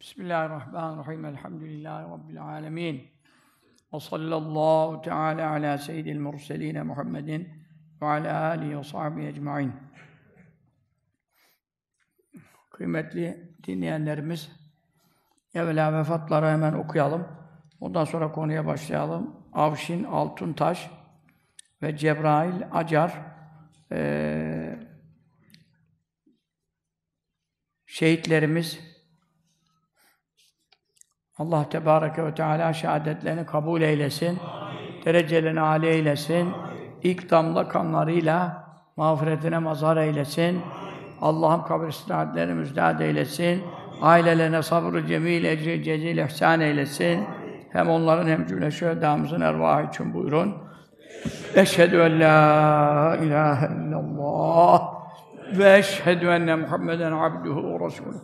Bismillahirrahmanirrahim. Elhamdülillahi Rabbil alemin. Ve sallallahu teala ala seyyidil murseline Muhammedin ve ala alihi ve sahbihi ecmain. Kıymetli dinleyenlerimiz, evvela vefatları hemen okuyalım. Ondan sonra konuya başlayalım. Avşin Taş ve Cebrail Acar ee, şehitlerimiz Allah Tebareke ve Teala şehadetlerini kabul eylesin. Amin. Derecelerini âli eylesin. Amin. İlk damla kanlarıyla mağfiretine mazhar eylesin. Allah'ım kabir istirahatlerini müjdat eylesin. Ailelerine sabrı cemil, ecri cezil ihsan eylesin. Hem onların hem cümle şehadamızın ervahı için buyurun. Eşhedü en la ilahe illallah ve eşhedü enne Muhammeden abduhu ve resuluhu.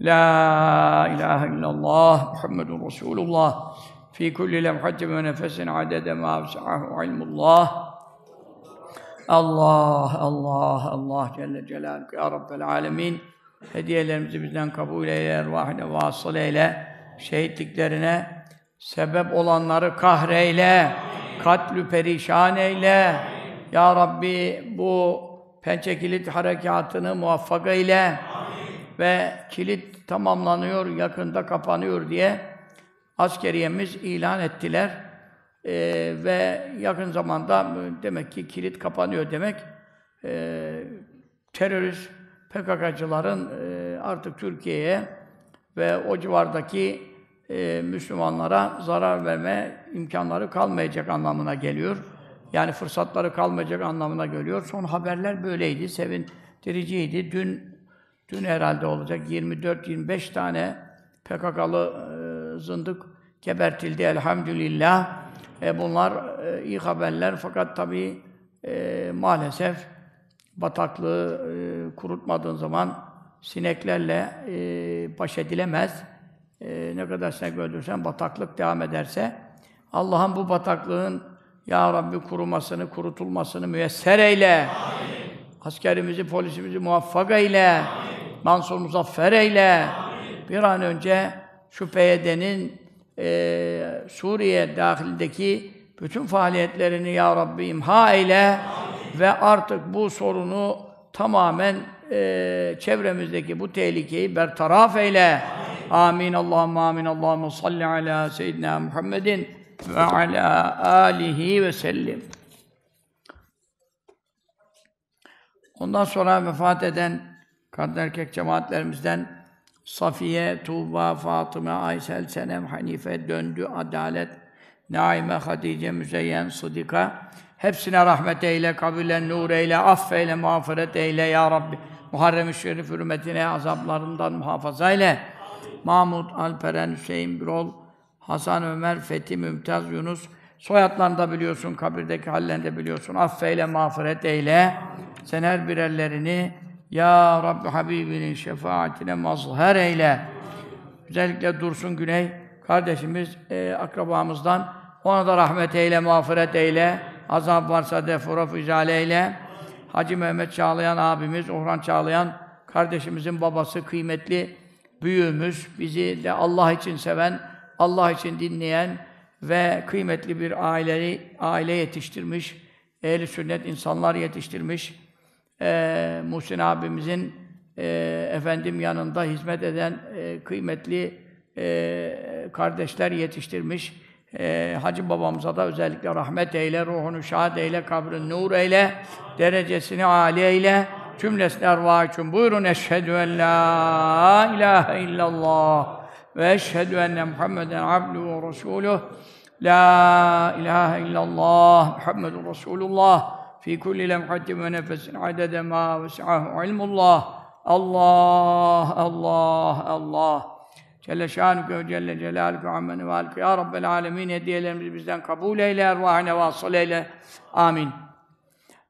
La ilahe illallah Muhammedun Resulullah fi kulli lemhatin ve nefesin adede ma avsa'ahu ilmullah Allah, Allah, Allah Celle Celaluhu Ya Rabbel Alemin hediyelerimizi bizden kabul eyle, ervahine vasıl eyle, şehitliklerine sebep olanları kahreyle, katlü perişan eyle. Ya Rabbi bu Pençekilit harekatını muvaffak eyle ve kilit tamamlanıyor, yakında kapanıyor diye askeriyemiz ilan ettiler. Ee, ve yakın zamanda demek ki kilit kapanıyor demek e, terörist PKK'cıların e, ee, artık Türkiye'ye ve o civardaki e, Müslümanlara zarar verme imkanları kalmayacak anlamına geliyor. Yani fırsatları kalmayacak anlamına geliyor. Son haberler böyleydi, sevindiriciydi. Dün Dün herhalde olacak 24-25 tane PKK'lı e, zındık gebertildi elhamdülillah. E, bunlar e, iyi haberler fakat tabii e, maalesef bataklığı e, kurutmadığın zaman sineklerle e, baş edilemez. E, ne kadar sinek öldürsen bataklık devam ederse Allah'ın bu bataklığın ya Rabbi kurumasını, kurutulmasını müyesser eyle. Amin. Askerimizi, polisimizi muvaffak eyle. Amin. Mansur muzaffer eyle. Amin. Bir an önce şu PYD'nin e, Suriye dahilindeki bütün faaliyetlerini ya Rabbi imha eyle Amin. ve artık bu sorunu tamamen e, çevremizdeki bu tehlikeyi bertaraf eyle. Amin. Allahümme amin. Allahümme salli ala seyyidina Muhammedin ve ala alihi ve sellim. Ondan sonra vefat eden kadın erkek cemaatlerimizden Safiye, Tuğba, Fatıma, Aysel, Senem, Hanife, Döndü, Adalet, Naime, Hatice, Müzeyyen, Sıdika. Hepsine rahmet eyle, kabule, nur eyle, affeyle, mağfiret eyle ya Rabbi. Muharrem-i Şerif hürmetine azaplarından muhafaza eyle. Mahmud, Alperen, Hüseyin, Birol, Hasan, Ömer, Fethi, Mümtaz, Yunus. Soyadlarını da biliyorsun, kabirdeki hallerini de biliyorsun. Affeyle, mağfiret eyle. Sen her birerlerini Ya Rabbi Habibinin şefaatine mazhar eyle. Özellikle Dursun Güney kardeşimiz, e, akrabamızdan ona da rahmet eyle, mağfiret eyle. Azap varsa defuraf icale eyle. Hacı Mehmet Çağlayan abimiz, Orhan Çağlayan kardeşimizin babası, kıymetli büyüğümüz, bizi de Allah için seven, Allah için dinleyen ve kıymetli bir aileyi aile yetiştirmiş, ehli sünnet insanlar yetiştirmiş e, Muhsin abimizin e, efendim yanında hizmet eden e, kıymetli e, kardeşler yetiştirmiş. E, Hacı babamıza da özellikle rahmet eyle, ruhunu şad eyle, kabrini nur eyle, derecesini âli eyle. Cümlesine erva için buyurun eşhedü en la ilahe illallah ve eşhedü enne Muhammeden abduhu ve resuluh. La ilahe illallah Muhammedun Resulullah fi kulli lemhatin ve nefesin adede ma vesahu ilmullah. Allah, Allah, Allah. Celle şanuke ve celle celaluke ammeni ve Ya Rabbel alemin hediyelerimizi bizden kabul eyle, ervahine vasıl eyle. Amin.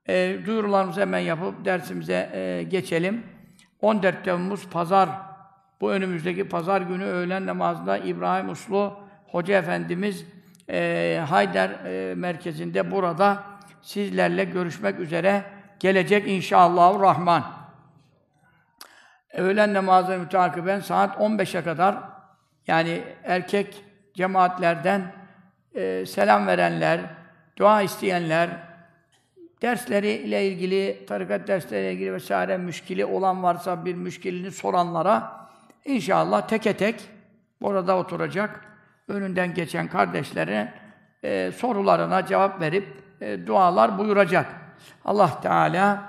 E, duyurularımızı hemen yapıp dersimize e, geçelim. 14 Temmuz Pazar, bu önümüzdeki Pazar günü öğlen namazında İbrahim Uslu Hoca Efendimiz e, Hayder e, merkezinde burada sizlerle görüşmek üzere gelecek inşallah Rahman. Öğlen namazını mütakiben saat 15'e kadar yani erkek cemaatlerden e, selam verenler, dua isteyenler, dersleri ile ilgili, tarikat dersleriyle ilgili vesaire müşkili olan varsa bir müşkilini soranlara inşallah teke tek orada oturacak. Önünden geçen kardeşlere e, sorularına cevap verip e, dualar buyuracak. Allah Teala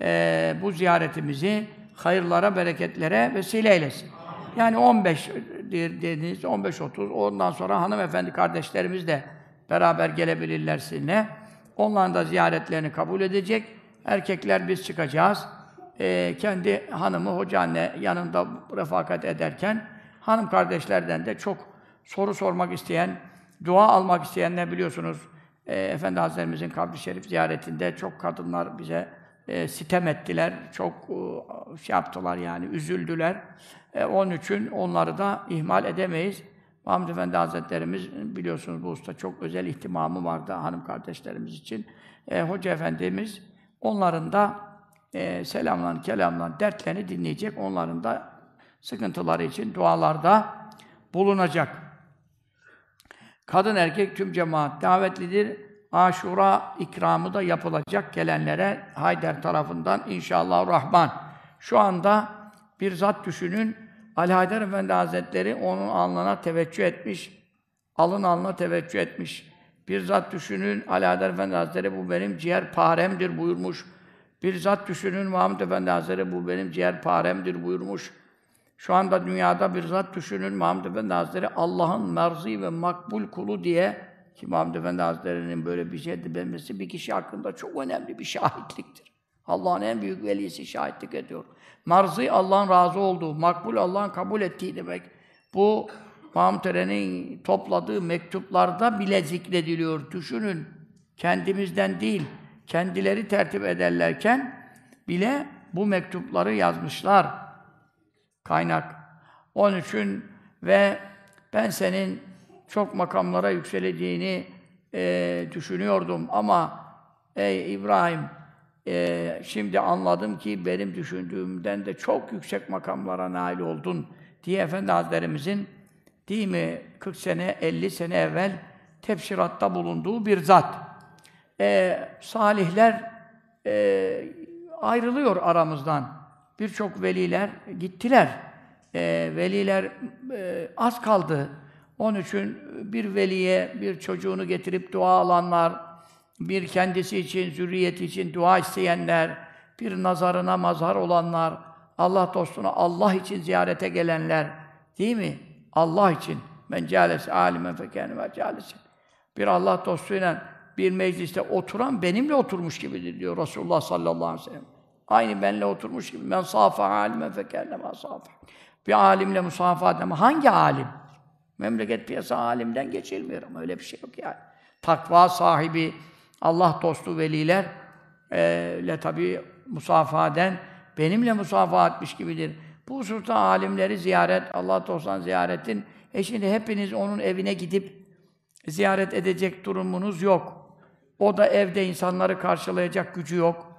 e, bu ziyaretimizi hayırlara, bereketlere vesile eylesin. Yani 15 dediniz, 15-30, ondan sonra hanımefendi kardeşlerimiz de beraber gelebilirler sizinle. Onların da ziyaretlerini kabul edecek. Erkekler biz çıkacağız. E, kendi hanımı, hoca anne yanında refakat ederken hanım kardeşlerden de çok soru sormak isteyen, dua almak isteyenler biliyorsunuz e, Efendi Hazretlerimizin kabri şerif ziyaretinde çok kadınlar bize e, sitem ettiler, çok e, şey yaptılar yani, üzüldüler. E, onun için onları da ihmal edemeyiz. Mahmud Efendi Hazretlerimiz biliyorsunuz bu usta çok özel ihtimamı vardı hanım kardeşlerimiz için. E, Hoca Efendimiz onların da e, selamlan, kelamlan dertlerini dinleyecek. Onların da sıkıntıları için dualarda bulunacak. Kadın erkek tüm cemaat davetlidir. Aşura ikramı da yapılacak gelenlere Hayder tarafından inşallah Rahman. Şu anda bir zat düşünün, Ali hayder Efendi Hazretleri onun alnına teveccüh etmiş, alın alnına teveccüh etmiş. Bir zat düşünün, Ali hayder Efendi Hazretleri bu benim ciğer paremdir buyurmuş. Bir zat düşünün, Muhammed Efendi Hazretleri bu benim ciğer paremdir buyurmuş. Şu anda dünyada bir zat düşünün Mahmud Efendi Hazretleri Allah'ın merzi ve makbul kulu diye ki Mahmud Efendi Hazretleri'nin böyle bir şey demesi bir kişi hakkında çok önemli bir şahitliktir. Allah'ın en büyük velisi şahitlik ediyor. Marzi Allah'ın razı olduğu, makbul Allah'ın kabul ettiği demek. Bu Mahmud Eren'in topladığı mektuplarda bile zikrediliyor. Düşünün, kendimizden değil, kendileri tertip ederlerken bile bu mektupları yazmışlar kaynak. Onun için ve ben senin çok makamlara yükseleceğini e, düşünüyordum ama ey İbrahim e, şimdi anladım ki benim düşündüğümden de çok yüksek makamlara nail oldun diye Efendi Hazretlerimizin değil mi 40 sene 50 sene evvel tefsiratta bulunduğu bir zat. E, salihler e, ayrılıyor aramızdan birçok veliler gittiler. E, veliler e, az kaldı. Onun için bir veliye bir çocuğunu getirip dua alanlar, bir kendisi için, zürriyeti için dua isteyenler, bir nazarına mazhar olanlar, Allah dostuna Allah için ziyarete gelenler, değil mi? Allah için. Ben cehalesi alimen fekâni ve cehalesi. Bir Allah dostuyla bir mecliste oturan benimle oturmuş gibidir diyor Resulullah sallallahu aleyhi ve sellem. Aynı benle oturmuş gibi. Ben safa alime fekelleme safa. Bir alimle musafa deme. Hangi alim? Memleket piyasa alimden ama Öyle bir şey yok yani. Takva sahibi, Allah dostu veliler e, le tabi musafaden benimle musafa etmiş gibidir. Bu hususta alimleri ziyaret, Allah dostan ziyaretin. E şimdi hepiniz onun evine gidip ziyaret edecek durumunuz yok. O da evde insanları karşılayacak gücü yok.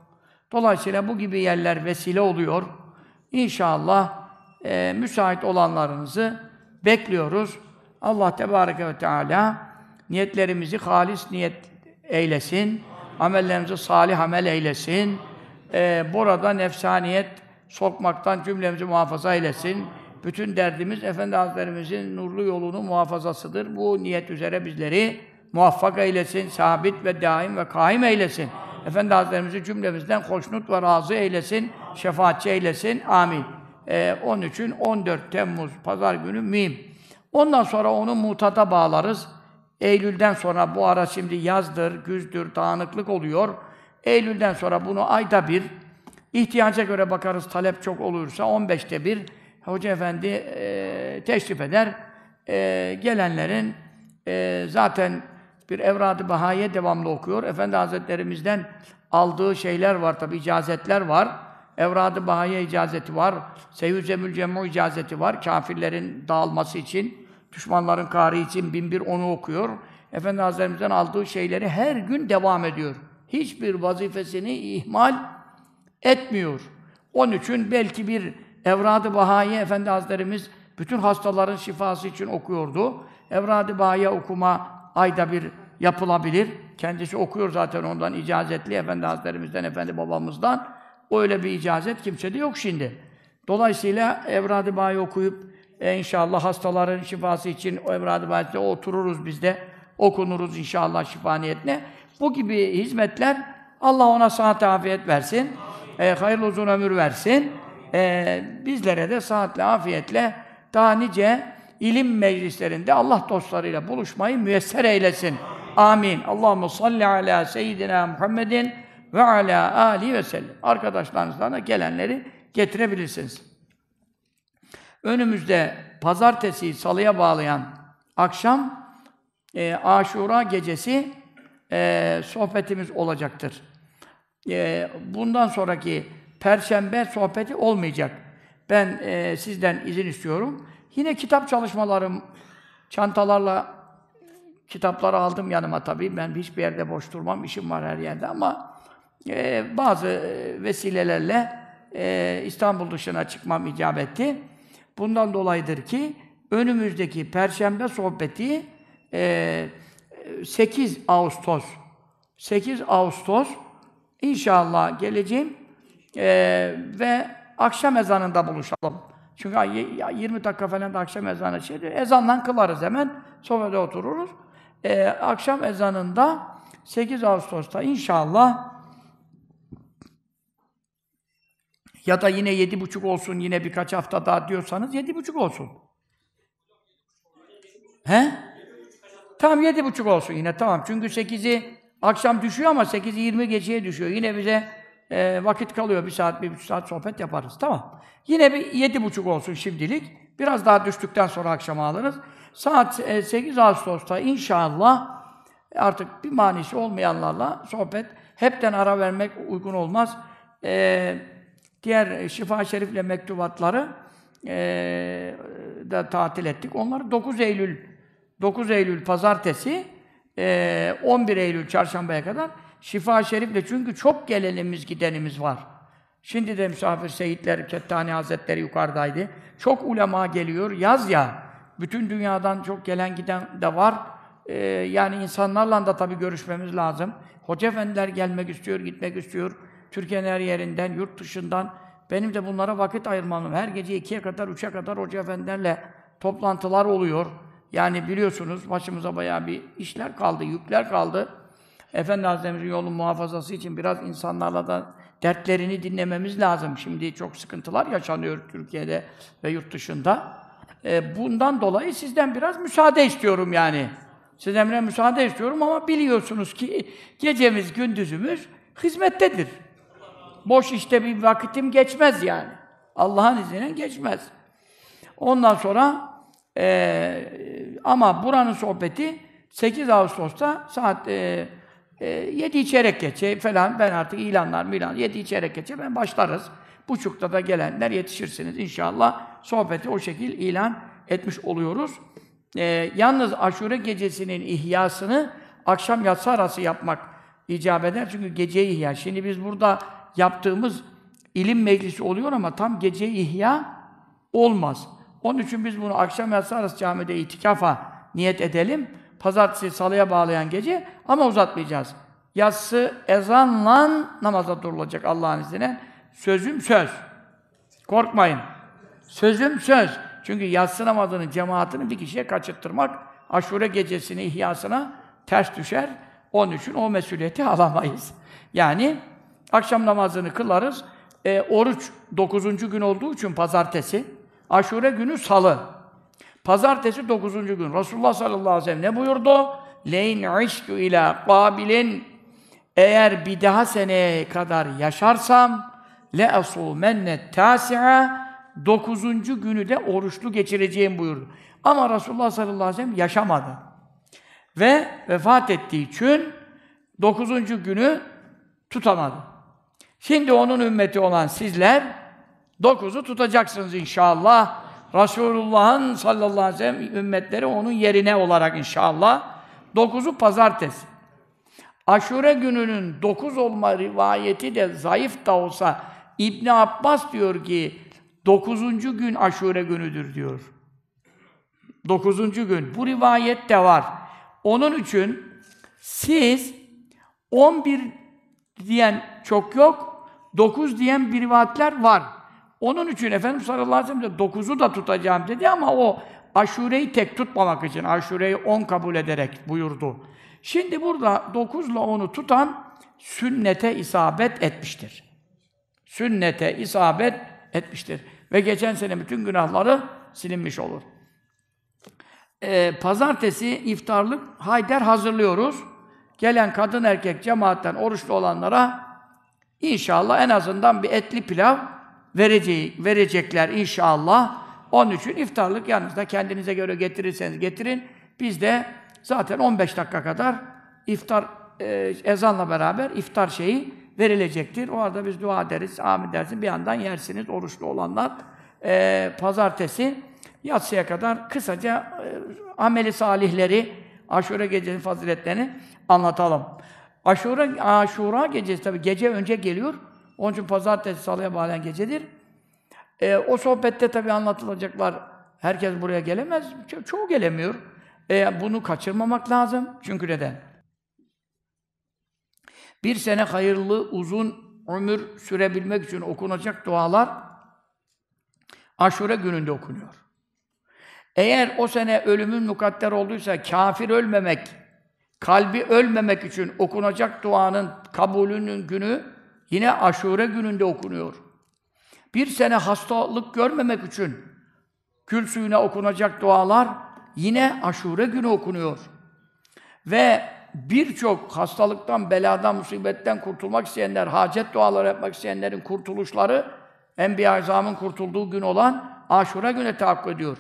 Dolayısıyla bu gibi yerler vesile oluyor. İnşallah e, müsait olanlarınızı bekliyoruz. Allah Tebareke ve Teala niyetlerimizi halis niyet eylesin. Amellerimizi salih amel eylesin. E, burada nefsaniyet sokmaktan cümlemizi muhafaza eylesin. Bütün derdimiz Efendi Hazretlerimizin nurlu yolunun muhafazasıdır. Bu niyet üzere bizleri muvaffak eylesin, sabit ve daim ve kaim eylesin. Efendi Hazretlerimizi cümlemizden hoşnut ve razı eylesin, şefaatçi eylesin. Amin. Ee, 13'ün 14 Temmuz Pazar günü mim. Ondan sonra onu mutada bağlarız. Eylül'den sonra bu ara şimdi yazdır, güzdür, dağınıklık oluyor. Eylül'den sonra bunu ayda bir, ihtiyaca göre bakarız talep çok olursa 15'te bir Hoca Efendi e, teşrif eder. E, gelenlerin e, zaten bir Evradı ı Baha'ya devamlı okuyor. Efendi Hazretlerimizden aldığı şeyler var tabi, icazetler var. Evradı ı Baha'ya icazeti var. Seyhüzemül Cemu icazeti var. Kafirlerin dağılması için, düşmanların kari için bin bir onu okuyor. Efendi Hazretlerimizden aldığı şeyleri her gün devam ediyor. Hiçbir vazifesini ihmal etmiyor. Onun için belki bir Evradı ı Baha'yı Efendi Hazretlerimiz bütün hastaların şifası için okuyordu. Evradı ı Baha'ya okuma ayda bir yapılabilir. Kendisi okuyor zaten ondan icazetli Efendi Hazretlerimizden, Efendi babamızdan. Öyle bir icazet kimsede yok şimdi. Dolayısıyla Evrad-ı Bayi okuyup e, inşallah hastaların şifası için o Evrad-ı Bayi'de otururuz biz de. Okunuruz inşallah şifa niyetine. Bu gibi hizmetler Allah ona sıhhat afiyet versin. E, hayırlı uzun ömür versin. E, bizlere de sıhhatle, afiyetle daha nice ilim meclislerinde Allah dostlarıyla buluşmayı müyesser eylesin. Amin. Allahumme salli ala seyyidina Muhammedin ve ala ali ve sellem. Arkadaşlarınızla gelenleri getirebilirsiniz. Önümüzde pazartesi salıya bağlayan akşam e, Aşura gecesi e, sohbetimiz olacaktır. E, bundan sonraki Perşembe sohbeti olmayacak. Ben e, sizden izin istiyorum. Yine kitap çalışmalarım, çantalarla kitapları aldım yanıma tabii. Ben hiçbir yerde boş durmam, işim var her yerde ama e, bazı e, vesilelerle e, İstanbul dışına çıkmam icap etti. Bundan dolayıdır ki önümüzdeki Perşembe sohbeti e, 8 Ağustos 8 Ağustos inşallah geleceğim e, ve akşam ezanında buluşalım. Çünkü 20 dakika falan da akşam ezanı şey diyor. Ezandan kılarız hemen. Sofrada otururuz. Ee, akşam ezanında 8 Ağustos'ta inşallah ya da yine yedi buçuk olsun, yine birkaç hafta daha diyorsanız yedi buçuk olsun. He? Tam yedi buçuk olsun yine tamam. Çünkü sekizi akşam düşüyor ama sekizi 20 geçeye düşüyor. Yine bize e, vakit kalıyor. Bir saat, bir buçuk saat sohbet yaparız. Tamam. Yine bir yedi buçuk olsun şimdilik. Biraz daha düştükten sonra akşama alırız. Saat e, 8 Ağustos'ta inşallah artık bir manisi olmayanlarla sohbet hepten ara vermek uygun olmaz. E, diğer Şifa Şerif'le mektubatları e, da tatil ettik. Onları 9 Eylül 9 Eylül pazartesi e, 11 Eylül çarşambaya kadar şifa şerifle çünkü çok gelenimiz gidenimiz var. Şimdi de misafir seyitler, Kettani Hazretleri yukarıdaydı. Çok ulema geliyor, yaz ya. Bütün dünyadan çok gelen giden de var. Ee, yani insanlarla da tabii görüşmemiz lazım. Hoca efendiler gelmek istiyor, gitmek istiyor. Türkiye'nin her yerinden, yurt dışından. Benim de bunlara vakit ayırmam. Her gece ikiye kadar, üçe kadar hoca efendilerle toplantılar oluyor. Yani biliyorsunuz başımıza bayağı bir işler kaldı, yükler kaldı. Efendi Hazretlerimizin yolun muhafazası için biraz insanlarla da dertlerini dinlememiz lazım. Şimdi çok sıkıntılar yaşanıyor Türkiye'de ve yurt dışında. E, bundan dolayı sizden biraz müsaade istiyorum yani. Sizden biraz müsaade istiyorum ama biliyorsunuz ki gecemiz, gündüzümüz hizmettedir. Boş işte bir vakitim geçmez yani. Allah'ın izniyle geçmez. Ondan sonra e, ama buranın sohbeti 8 Ağustos'ta saat e, e, yedi içerek geçe falan ben artık ilanlar milan yedi içerek geçe ben başlarız. Buçukta da gelenler yetişirsiniz inşallah. Sohbeti o şekil ilan etmiş oluyoruz. E, yalnız aşure gecesinin ihyasını akşam yatsı arası yapmak icap eder. Çünkü gece ihya. Şimdi biz burada yaptığımız ilim meclisi oluyor ama tam gece ihya olmaz. Onun için biz bunu akşam yatsı arası camide itikafa niyet edelim. Pazartesi salıya bağlayan gece ama uzatmayacağız. Yatsı ezanla namaza durulacak Allah'ın izniyle. Sözüm söz. Korkmayın. Sözüm söz. Çünkü yatsı namazının cemaatini bir kişiye kaçırttırmak aşure gecesini ihyasına ters düşer. Onun için o mesuliyeti alamayız. Yani akşam namazını kılarız. E, oruç dokuzuncu gün olduğu için pazartesi, aşure günü salı. Pazartesi 9. gün Resulullah sallallahu aleyhi ve sellem ne buyurdu? Leyn iştu ila kabilin eğer bir daha seneye kadar yaşarsam le asumenne tasi'a dokuzuncu günü de oruçlu geçireceğim buyurdu. Ama Resulullah sallallahu aleyhi ve sellem yaşamadı. Ve vefat ettiği için dokuzuncu günü tutamadı. Şimdi onun ümmeti olan sizler dokuzu tutacaksınız inşallah. Rasulullahın sallallahu aleyhi ve sellem ümmetleri onun yerine olarak inşallah. Dokuzu pazartesi. Aşure gününün dokuz olma rivayeti de zayıf da olsa İbni Abbas diyor ki dokuzuncu gün aşure günüdür diyor. Dokuzuncu gün. Bu rivayet de var. Onun için siz on bir diyen çok yok, dokuz diyen bir rivayetler var. Onun için Efendimiz sallallahu aleyhi ve sellem de dokuzu da tutacağım dedi ama o aşureyi tek tutmamak için, aşureyi on kabul ederek buyurdu. Şimdi burada dokuzla onu tutan sünnete isabet etmiştir. Sünnete isabet etmiştir. Ve geçen sene bütün günahları silinmiş olur. Ee, pazartesi iftarlık Hayder hazırlıyoruz. Gelen kadın erkek cemaatten oruçlu olanlara inşallah en azından bir etli pilav verecek, verecekler inşallah. Onun için iftarlık yanınızda kendinize göre getirirseniz getirin. Biz de zaten 15 dakika kadar iftar e, ezanla beraber iftar şeyi verilecektir. O arada biz dua ederiz, amin dersin. Bir yandan yersiniz oruçlu olanlar. E, pazartesi yatsıya kadar kısaca e, ameli salihleri, aşure gecenin faziletlerini anlatalım. Aşura, aşura gecesi tabi gece önce geliyor. Onun için pazartesi, salıya bağlayan gecedir. E, o sohbette tabii anlatılacaklar. Herkes buraya gelemez. Ço- çoğu gelemiyor. E, bunu kaçırmamak lazım. Çünkü neden? Bir sene hayırlı, uzun ömür sürebilmek için okunacak dualar aşure gününde okunuyor. Eğer o sene ölümün mukadder olduysa kafir ölmemek, kalbi ölmemek için okunacak duanın kabulünün günü Yine aşure gününde okunuyor. Bir sene hastalık görmemek için kül suyuna okunacak dualar yine aşure günü okunuyor. Ve birçok hastalıktan, beladan, musibetten kurtulmak isteyenler, hacet duaları yapmak isteyenlerin kurtuluşları enbiya Azam'ın kurtulduğu gün olan aşure güne tahakkuk ediyor.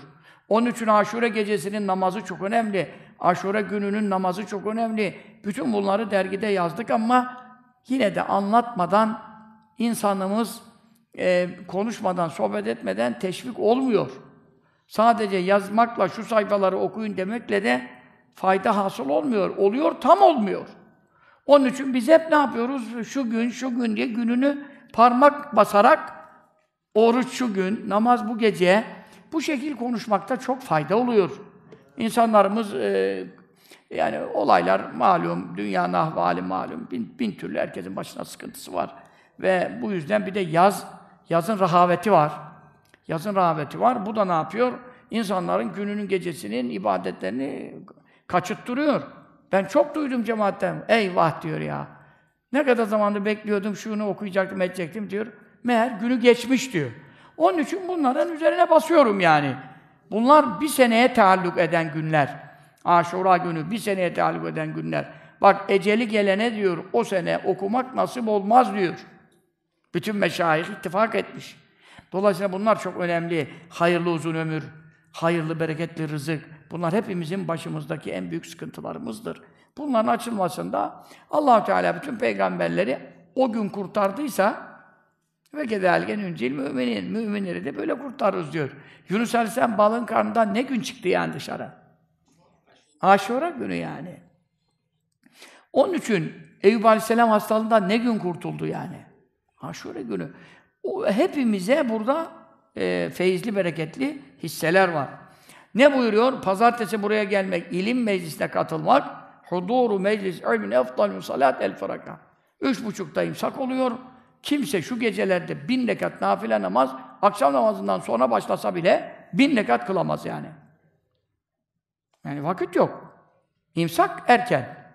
Onun için aşure gecesinin namazı çok önemli. Aşure gününün namazı çok önemli. Bütün bunları dergide yazdık ama yine de anlatmadan insanımız e, konuşmadan, sohbet etmeden teşvik olmuyor. Sadece yazmakla, şu sayfaları okuyun demekle de fayda hasıl olmuyor. Oluyor, tam olmuyor. Onun için biz hep ne yapıyoruz? Şu gün, şu gün diye gününü parmak basarak oruç şu gün, namaz bu gece bu şekil konuşmakta çok fayda oluyor. İnsanlarımız e, yani olaylar malum, dünyanın ahvali malum, bin, bin türlü herkesin başına sıkıntısı var. Ve bu yüzden bir de yaz, yazın rahaveti var. Yazın rahaveti var. Bu da ne yapıyor? İnsanların gününün gecesinin ibadetlerini kaçıttırıyor. Ben çok duydum cemaatten. Eyvah diyor ya. Ne kadar zamandır bekliyordum, şunu okuyacaktım, edecektim diyor. Meğer günü geçmiş diyor. Onun için bunların üzerine basıyorum yani. Bunlar bir seneye taalluk eden günler. Aşura günü bir seneye talip eden günler. Bak eceli gelene diyor o sene okumak nasip olmaz diyor. Bütün meşayih ittifak etmiş. Dolayısıyla bunlar çok önemli. Hayırlı uzun ömür, hayırlı bereketli rızık. Bunlar hepimizin başımızdaki en büyük sıkıntılarımızdır. Bunların açılmasında allah Teala bütün peygamberleri o gün kurtardıysa ve kedergen üncil müminin, müminleri de böyle kurtarırız diyor. Yunus Aleyhisselam balın karnından ne gün çıktı yani dışarı? Aşura günü yani. Onun için Eyüp Aleyhisselam hastalığından ne gün kurtuldu yani? Aşure günü. O, hepimize burada e, feyizli, bereketli hisseler var. Ne buyuruyor? Pazartesi buraya gelmek, ilim meclisine katılmak, huduru meclis ilmin efdalü salat el faraka. Üç buçukta imsak oluyor. Kimse şu gecelerde bin rekat nafile namaz, akşam namazından sonra başlasa bile bin rekat kılamaz yani. Yani vakit yok. İmsak erken.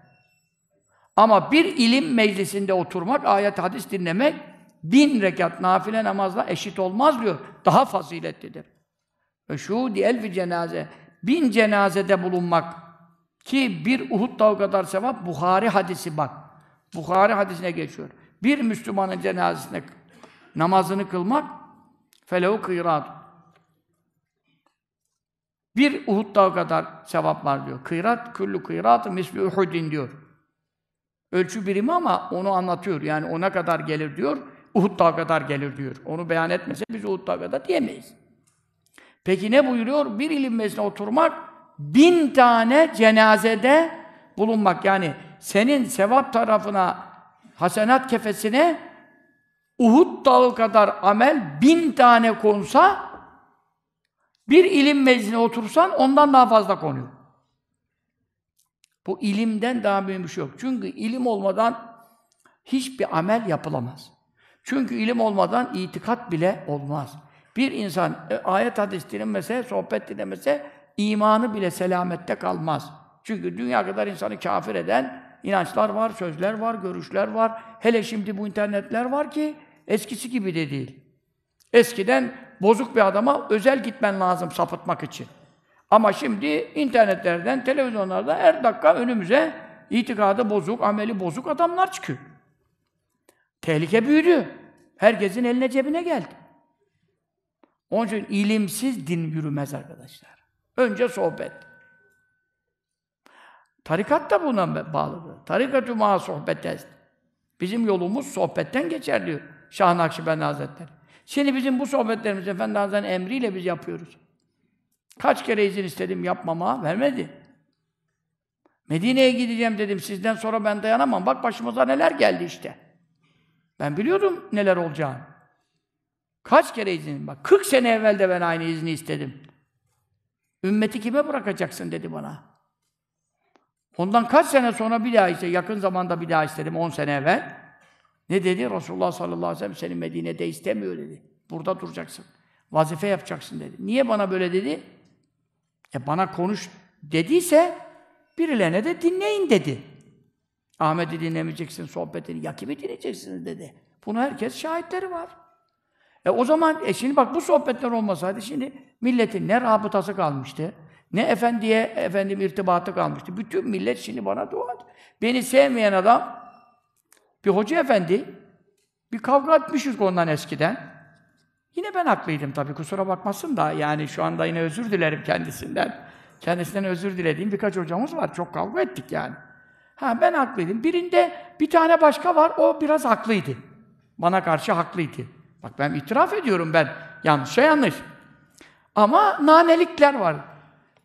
Ama bir ilim meclisinde oturmak, ayet hadis dinlemek bin rekat nafile namazla eşit olmaz diyor. Daha faziletlidir. Ve şu bir cenaze bin cenazede bulunmak ki bir Uhud da o kadar sevap Buhari hadisi bak. Buhari hadisine geçiyor. Bir Müslümanın cenazesine namazını kılmak felehu kıyrat. Bir Uhud dağı kadar sevap var diyor. Kıyrat, küllü kıyrat misli Uhud'in diyor. Ölçü birimi ama onu anlatıyor. Yani ona kadar gelir diyor. Uhud dağı kadar gelir diyor. Onu beyan etmese biz Uhud dağı kadar diyemeyiz. Peki ne buyuruyor? Bir ilim meclisine oturmak, bin tane cenazede bulunmak. Yani senin sevap tarafına, hasenat kefesine Uhud dağı kadar amel bin tane konsa bir ilim meclisine otursan ondan daha fazla konuyor. Bu ilimden daha büyük bir şey yok. Çünkü ilim olmadan hiçbir amel yapılamaz. Çünkü ilim olmadan itikat bile olmaz. Bir insan e, ayet hadis dinlemese, sohbet dinlemese imanı bile selamette kalmaz. Çünkü dünya kadar insanı kafir eden inançlar var, sözler var, görüşler var. Hele şimdi bu internetler var ki eskisi gibi de değil. Eskiden bozuk bir adama özel gitmen lazım sapıtmak için. Ama şimdi internetlerden, televizyonlardan her dakika önümüze itikadı bozuk, ameli bozuk adamlar çıkıyor. Tehlike büyüdü. Herkesin eline cebine geldi. Onun için ilimsiz din yürümez arkadaşlar. Önce sohbet. Tarikat da buna bağlıdır. Tarikatü ma sohbetest. Bizim yolumuz sohbetten geçer diyor Şah Nakşibendi Hazretleri. Şimdi bizim bu sohbetlerimiz Efendi Hazretleri'nin emriyle biz yapıyoruz. Kaç kere izin istedim yapmama, vermedi. Medine'ye gideceğim dedim, sizden sonra ben dayanamam. Bak başımıza neler geldi işte. Ben biliyordum neler olacağını. Kaç kere izin, bak 40 sene evvel de ben aynı izni istedim. Ümmeti kime bırakacaksın dedi bana. Ondan kaç sene sonra bir daha işte, yakın zamanda bir daha istedim, 10 sene evvel. Ne dedi? Resulullah sallallahu aleyhi ve sellem seni Medine'de istemiyor dedi. Burada duracaksın. Vazife yapacaksın dedi. Niye bana böyle dedi? E bana konuş dediyse birilerine de dinleyin dedi. Ahmet'i dinlemeyeceksin, sohbetini, ya kimi dinleyeceksiniz dedi. Bunu herkes şahitleri var. E o zaman, e şimdi bak bu sohbetler olmasaydı şimdi milletin ne rabıtası kalmıştı, ne efendiye efendim irtibatı kalmıştı. Bütün millet şimdi bana dua et. Beni sevmeyen adam bir hoca efendi, bir kavga etmişiz ondan eskiden. Yine ben haklıydım tabii, kusura bakmasın da yani şu anda yine özür dilerim kendisinden. Kendisinden özür dilediğim birkaç hocamız var, çok kavga ettik yani. Ha ben haklıydım. Birinde bir tane başka var, o biraz haklıydı. Bana karşı haklıydı. Bak ben itiraf ediyorum ben, yanlışa yanlış. Şey Ama nanelikler var.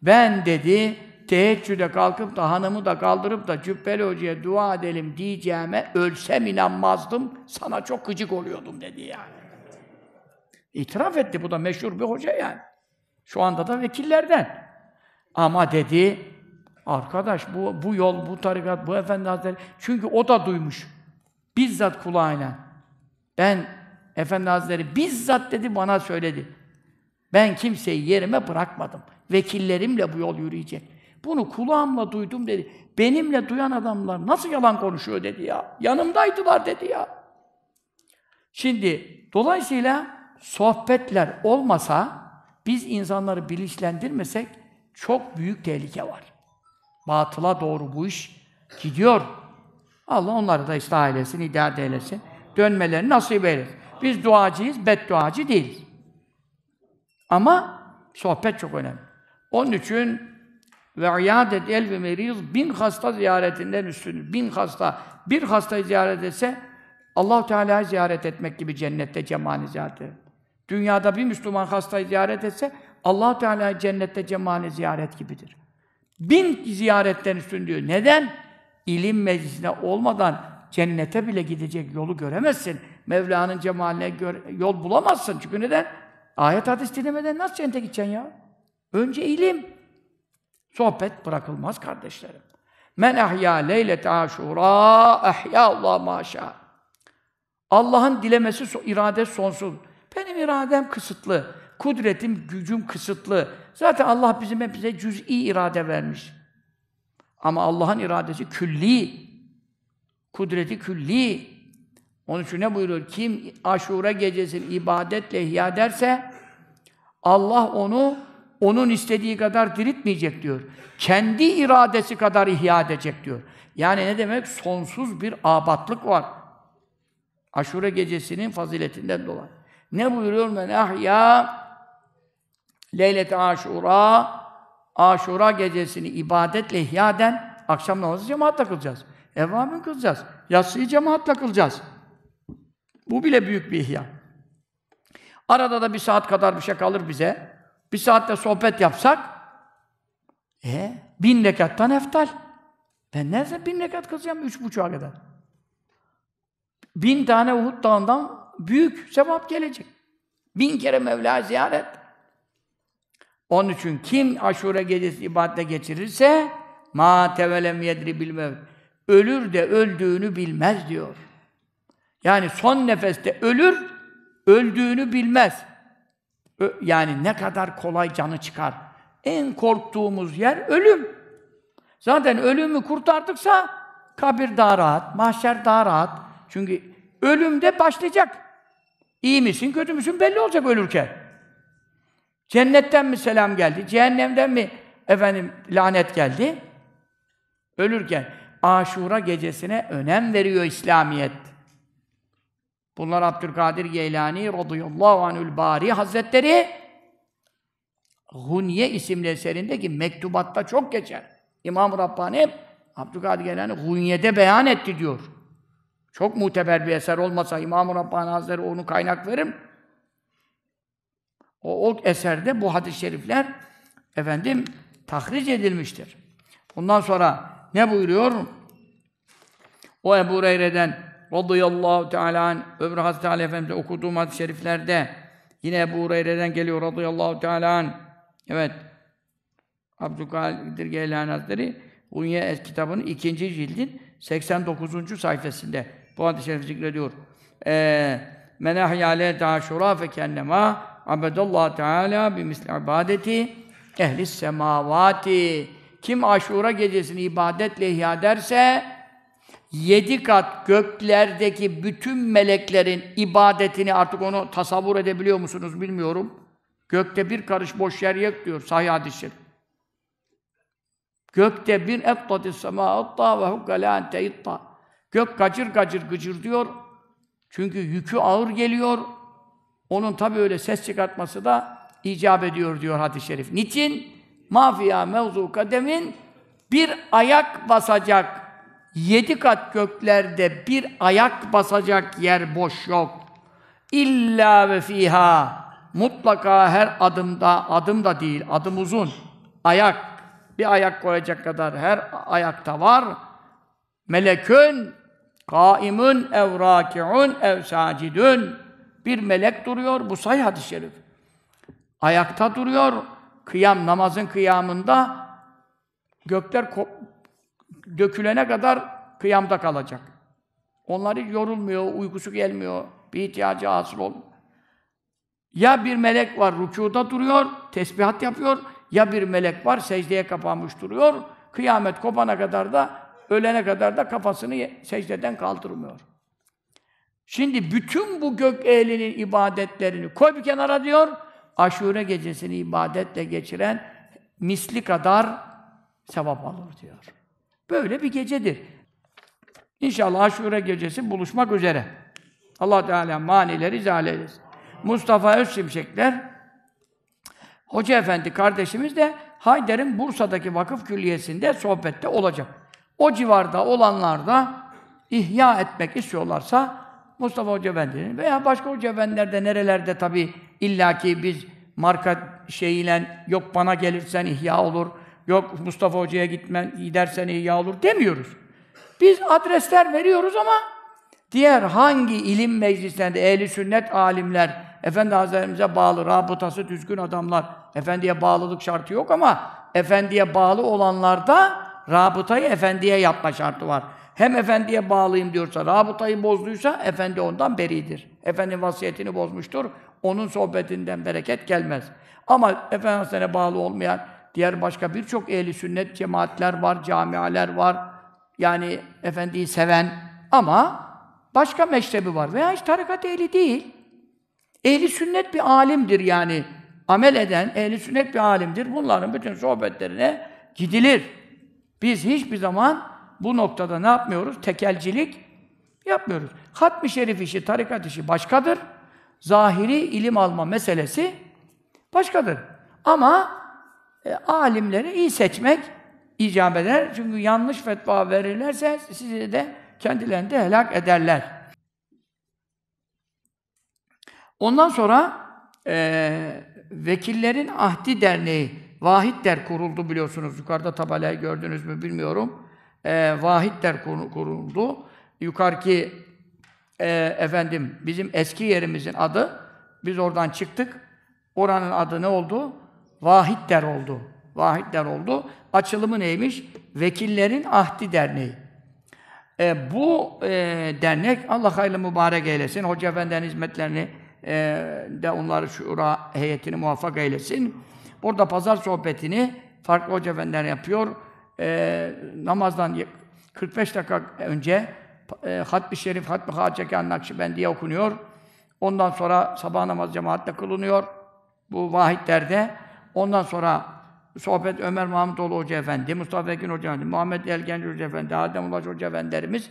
Ben dedi, teheccüde kalkıp da hanımı da kaldırıp da Cübbeli Hoca'ya dua edelim diyeceğime ölsem inanmazdım, sana çok gıcık oluyordum dedi yani. İtiraf etti, bu da meşhur bir hoca yani. Şu anda da vekillerden. Ama dedi, arkadaş bu, bu yol, bu tarikat, bu efendi hazretleri, çünkü o da duymuş. Bizzat kulağıyla. Ben, efendi hazretleri bizzat dedi, bana söyledi. Ben kimseyi yerime bırakmadım. Vekillerimle bu yol yürüyecek. Bunu kulağımla duydum dedi. Benimle duyan adamlar nasıl yalan konuşuyor dedi ya. Yanımdaydılar dedi ya. Şimdi dolayısıyla sohbetler olmasa biz insanları bilinçlendirmesek çok büyük tehlike var. Batıla doğru bu iş gidiyor. Allah onları da ıslah eylesin, idare eylesin. Dönmeleri nasip eylesin. Biz duacıyız, bedduacı değiliz. Ama sohbet çok önemli. Onun için ve iadet el ve meriz bin hasta ziyaretinden üstün. Bin hasta. Bir hasta ziyaret etse allah Teala'yı ziyaret etmek gibi cennette cemaani ziyaret eder. Dünyada bir Müslüman hasta ziyaret etse allah Teala cennette cemaani ziyaret gibidir. Bin ziyaretten üstün diyor. Neden? İlim meclisine olmadan cennete bile gidecek yolu göremezsin. Mevla'nın cemaline göre, yol bulamazsın. Çünkü neden? Ayet hadis dinlemeden nasıl cennete gideceksin ya? Önce ilim. Sohbet bırakılmaz kardeşlerim. Men ahya leylete aşura ahya Allah maşa. Allah'ın dilemesi, irade sonsuz. Benim iradem kısıtlı. Kudretim, gücüm kısıtlı. Zaten Allah bizim hepimize cüz'i irade vermiş. Ama Allah'ın iradesi külli. Kudreti külli. Onun için ne buyuruyor? Kim aşura gecesini ibadetle ihya ederse Allah onu onun istediği kadar diriltmeyecek diyor. Kendi iradesi kadar ihya edecek diyor. Yani ne demek? Sonsuz bir abatlık var. Aşure gecesinin faziletinden dolayı. Ne buyuruyor men ahya leylete aşura aşura gecesini ibadetle ihya eden akşam namazı cemaatle kılacağız. Evvamin kılacağız. Yatsıyı cemaatle kılacağız. Bu bile büyük bir ihya. Arada da bir saat kadar bir şey kalır bize bir saatte sohbet yapsak e, bin rekattan eftal. Ben nerede bin rekat kılacağım? Üç buçuğa kadar. Bin tane Uhud dağından büyük sevap gelecek. Bin kere Mevla ziyaret. Onun için kim aşure gecesi ibadetle geçirirse ma tevelem yedri bilmev. Ölür de öldüğünü bilmez diyor. Yani son nefeste ölür, öldüğünü bilmez. Yani ne kadar kolay canı çıkar. En korktuğumuz yer ölüm. Zaten ölümü kurtardıksa kabir daha rahat, mahşer daha rahat. Çünkü ölümde başlayacak. İyi misin, kötü müsün belli olacak ölürken. Cennetten mi selam geldi, cehennemden mi efendim lanet geldi? Ölürken. Aşura gecesine önem veriyor İslamiyet. Bunlar Abdülkadir Geylani radıyallahu anül bari hazretleri Hunye isimli eserindeki mektubatta çok geçer. İmam Rabbani hep Abdülkadir Geylani Hunye'de beyan etti diyor. Çok muteber bir eser olmasa İmam-ı Rabbani Hazretleri onu kaynak verir. O, o eserde bu hadis-i şerifler efendim tahric edilmiştir. Bundan sonra ne buyuruyor? O Ebu Reyre'den radıyallahu teala an, öbür Hazreti Ali Efendimiz'e okuduğum hadis-i şeriflerde yine bu Hureyre'den geliyor radıyallahu teala an. Evet. Abdülkadir Geylani Hazretleri Unye kitabının ikinci cildin 89. sayfasında bu hadis-i şerifi zikrediyor. Eee menahyale taşura fe kendema abedallah teala bi misli ibadeti ehli semavati kim aşura gecesini ibadetle ihya ederse yedi kat göklerdeki bütün meleklerin ibadetini artık onu tasavvur edebiliyor musunuz bilmiyorum. Gökte bir karış boş yer yok diyor sahih hadis Gökte bin ebtati sema atta ve hukkala ente Gök gacır gacır gıcır diyor. Çünkü yükü ağır geliyor. Onun tabi öyle ses çıkartması da icap ediyor diyor hadis-i şerif. Niçin? Mafiya mevzu kademin bir ayak basacak Yedi kat göklerde bir ayak basacak yer boş yok. İlla ve fiha mutlaka her adımda, adım da değil, adım uzun, ayak, bir ayak koyacak kadar her ayakta var. Melekün, kaimun ev rakiun Bir melek duruyor, bu say hadis-i şerif. Ayakta duruyor, kıyam, namazın kıyamında gökler dökülene kadar kıyamda kalacak. Onlar hiç yorulmuyor, uykusu gelmiyor, bir ihtiyacı hasıl olmuyor. Ya bir melek var rükuda duruyor, tesbihat yapıyor, ya bir melek var secdeye kapanmış duruyor, kıyamet kopana kadar da, ölene kadar da kafasını secdeden kaldırmıyor. Şimdi bütün bu gök ehlinin ibadetlerini koy bir kenara diyor, aşure gecesini ibadetle geçiren misli kadar sevap alır diyor. Böyle bir gecedir. İnşallah Aşure gecesi buluşmak üzere. Allah Teala manileri izale eylesin. Mustafa Özşimşekler Hoca Efendi kardeşimiz de Hayder'in Bursa'daki vakıf külliyesinde sohbette olacak. O civarda olanlar da ihya etmek istiyorlarsa Mustafa Hoca Efendi'nin veya başka Hoca Efendiler nerelerde tabi illaki biz marka şeyiyle yok bana gelirsen ihya olur, yok Mustafa Hoca'ya gitmen, gidersen iyi olur demiyoruz. Biz adresler veriyoruz ama diğer hangi ilim meclisinde ehli sünnet alimler, Efendi Hazretlerimize bağlı, rabıtası düzgün adamlar, Efendiye bağlılık şartı yok ama Efendiye bağlı olanlarda rabıtayı Efendiye yapma şartı var. Hem Efendiye bağlıyım diyorsa, rabıtayı bozduysa Efendi ondan beridir. Efendi vasiyetini bozmuştur, onun sohbetinden bereket gelmez. Ama Efendi Hazretlerine bağlı olmayan, diğer başka birçok ehli sünnet cemaatler var, camialer var. Yani efendiyi seven ama başka meşrebi var veya hiç tarikat ehli değil. Ehli sünnet bir alimdir yani. Amel eden ehli sünnet bir alimdir. Bunların bütün sohbetlerine gidilir. Biz hiçbir zaman bu noktada ne yapmıyoruz? Tekelcilik yapmıyoruz. Hatmi şerif işi, tarikat işi başkadır. Zahiri ilim alma meselesi başkadır. Ama e, alimleri iyi seçmek icap eder. Çünkü yanlış fetva verirlerse sizi de kendilerini de helak ederler. Ondan sonra e, Vekillerin Ahdi Derneği, Vahid Der kuruldu biliyorsunuz. Yukarıda tabelayı gördünüz mü bilmiyorum. E, Vahid Der kuruldu. Yukarıki e, efendim bizim eski yerimizin adı. Biz oradan çıktık. Oranın adı ne oldu? Vahid der oldu. Vahid der oldu. Açılımı neymiş? Vekillerin Ahdi Derneği. E, bu e, dernek Allah hayırlı mübarek eylesin. Hoca Efendi'nin hizmetlerini e, de onları şura heyetini muvaffak eylesin. Burada pazar sohbetini farklı hoca efendiler yapıyor. E, namazdan 45 dakika önce e, Hatmi Şerif, Hatmi Hacekan Nakşibendi'ye okunuyor. Ondan sonra sabah namaz cemaatle kılınıyor. Bu vahitlerde Ondan sonra sohbet Ömer Mahmutoğlu Hoca Efendi, Mustafa Ekin Hoca Efendi, Muhammed Elgenç Hoca Efendi, Adem Ulaş Hoca Efendilerimiz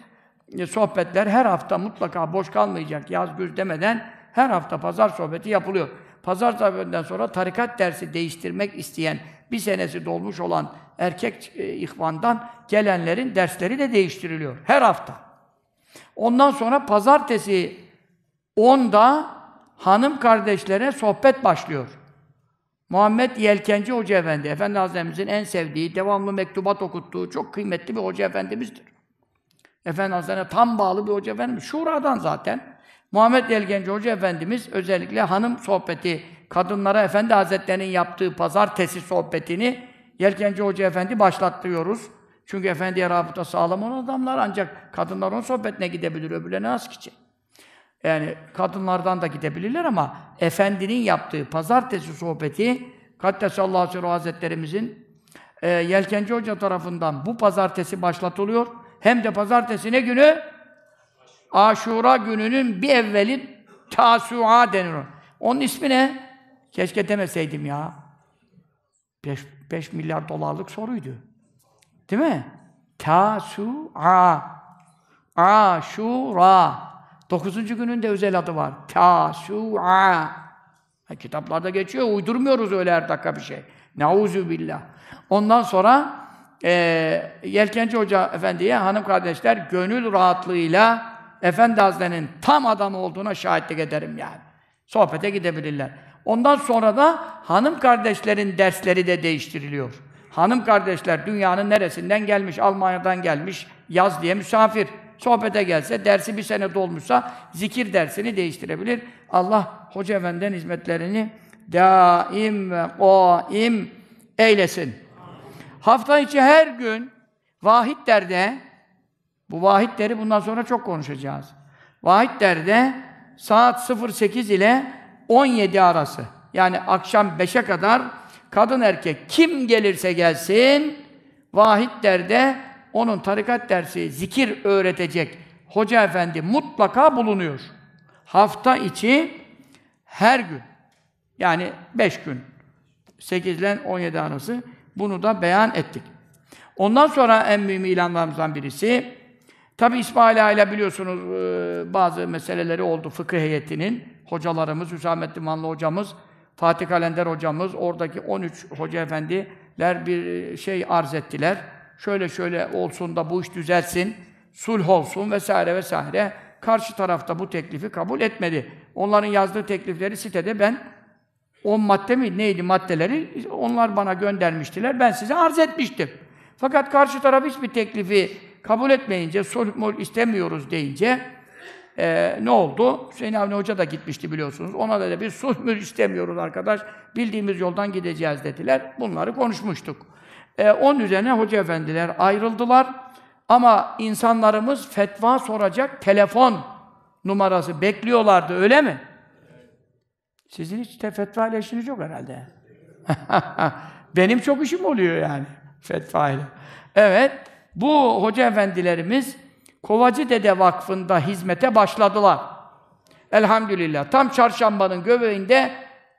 e, sohbetler her hafta mutlaka boş kalmayacak yaz güz demeden her hafta pazar sohbeti yapılıyor. Pazar sohbetinden sonra tarikat dersi değiştirmek isteyen, bir senesi dolmuş olan erkek e, ihvandan gelenlerin dersleri de değiştiriliyor her hafta. Ondan sonra pazartesi 10'da hanım kardeşlere sohbet başlıyor. Muhammed Yelkenci Hoca Efendi, Efendi Hazretimizin en sevdiği, devamlı mektubat okuttuğu çok kıymetli bir hoca efendimizdir. Efendi Hazretine tam bağlı bir hoca efendimiz. Şura'dan zaten. Muhammed Yelkenci Hoca Efendimiz özellikle hanım sohbeti, kadınlara Efendi Hazretlerinin yaptığı pazartesi sohbetini Yelkenci Hoca Efendi başlattırıyoruz. Çünkü Efendi'ye rabıta sağlam olan adamlar ancak kadınlar onun sohbetine gidebilir, öbürlerine az gidecek. Yani kadınlardan da gidebilirler ama efendinin yaptığı pazartesi sohbeti Kattesallahu aleyhi ve hazretlerimizin e, Yelkenci Hoca tarafından bu pazartesi başlatılıyor. Hem de pazartesi ne günü? Aşura gününün bir evveli Tasua denir. Onun ismi ne? Keşke demeseydim ya. 5, 5 milyar dolarlık soruydu. Değil mi? Tasua. Aşura. Dokuzuncu günün de özel adı var. Taşua. Kitaplarda geçiyor. Uydurmuyoruz öyle her dakika bir şey. Nauzu billah. Ondan sonra e, Yelkenci Hoca Efendi'ye hanım kardeşler gönül rahatlığıyla Efendi Hazretleri'nin tam adam olduğuna şahitlik ederim yani. Sohbete gidebilirler. Ondan sonra da hanım kardeşlerin dersleri de değiştiriliyor. Hanım kardeşler dünyanın neresinden gelmiş, Almanya'dan gelmiş, yaz diye misafir sohbete gelse, dersi bir sene dolmuşsa zikir dersini değiştirebilir. Allah Hoca Efendi'nin hizmetlerini daim ve daim eylesin. Hafta içi her gün vahid derde bu vahit bundan sonra çok konuşacağız. Vahid derde saat 08 ile 17 arası yani akşam 5'e kadar kadın erkek kim gelirse gelsin vahid derde onun tarikat dersi, zikir öğretecek hoca efendi mutlaka bulunuyor. Hafta içi her gün. Yani beş gün. 8 ile 17 arası. Bunu da beyan ettik. Ondan sonra en mühim ilanlarımızdan birisi, tabi İsmail Aile biliyorsunuz e, bazı meseleleri oldu fıkıh heyetinin. Hocalarımız, Hüsamettin Manlı hocamız, Fatih Kalender hocamız, oradaki 13 hoca efendiler bir e, şey arz ettiler şöyle şöyle olsun da bu iş düzelsin, sulh olsun vesaire vesaire. Karşı tarafta bu teklifi kabul etmedi. Onların yazdığı teklifleri sitede ben 10 madde mi neydi maddeleri onlar bana göndermiştiler. Ben size arz etmiştim. Fakat karşı taraf hiçbir teklifi kabul etmeyince, sulh istemiyoruz deyince e, ne oldu? Hüseyin Avni Hoca da gitmişti biliyorsunuz. Ona da dedi, biz sulh istemiyoruz arkadaş. Bildiğimiz yoldan gideceğiz dediler. Bunları konuşmuştuk. E, onun üzerine hoca efendiler ayrıldılar. Ama insanlarımız fetva soracak telefon numarası bekliyorlardı, öyle mi? Sizin hiç de fetva ile işiniz yok herhalde. Benim çok işim oluyor yani fetva ile. Evet, bu hoca efendilerimiz Kovacı Dede Vakfı'nda hizmete başladılar. Elhamdülillah. Tam çarşambanın göbeğinde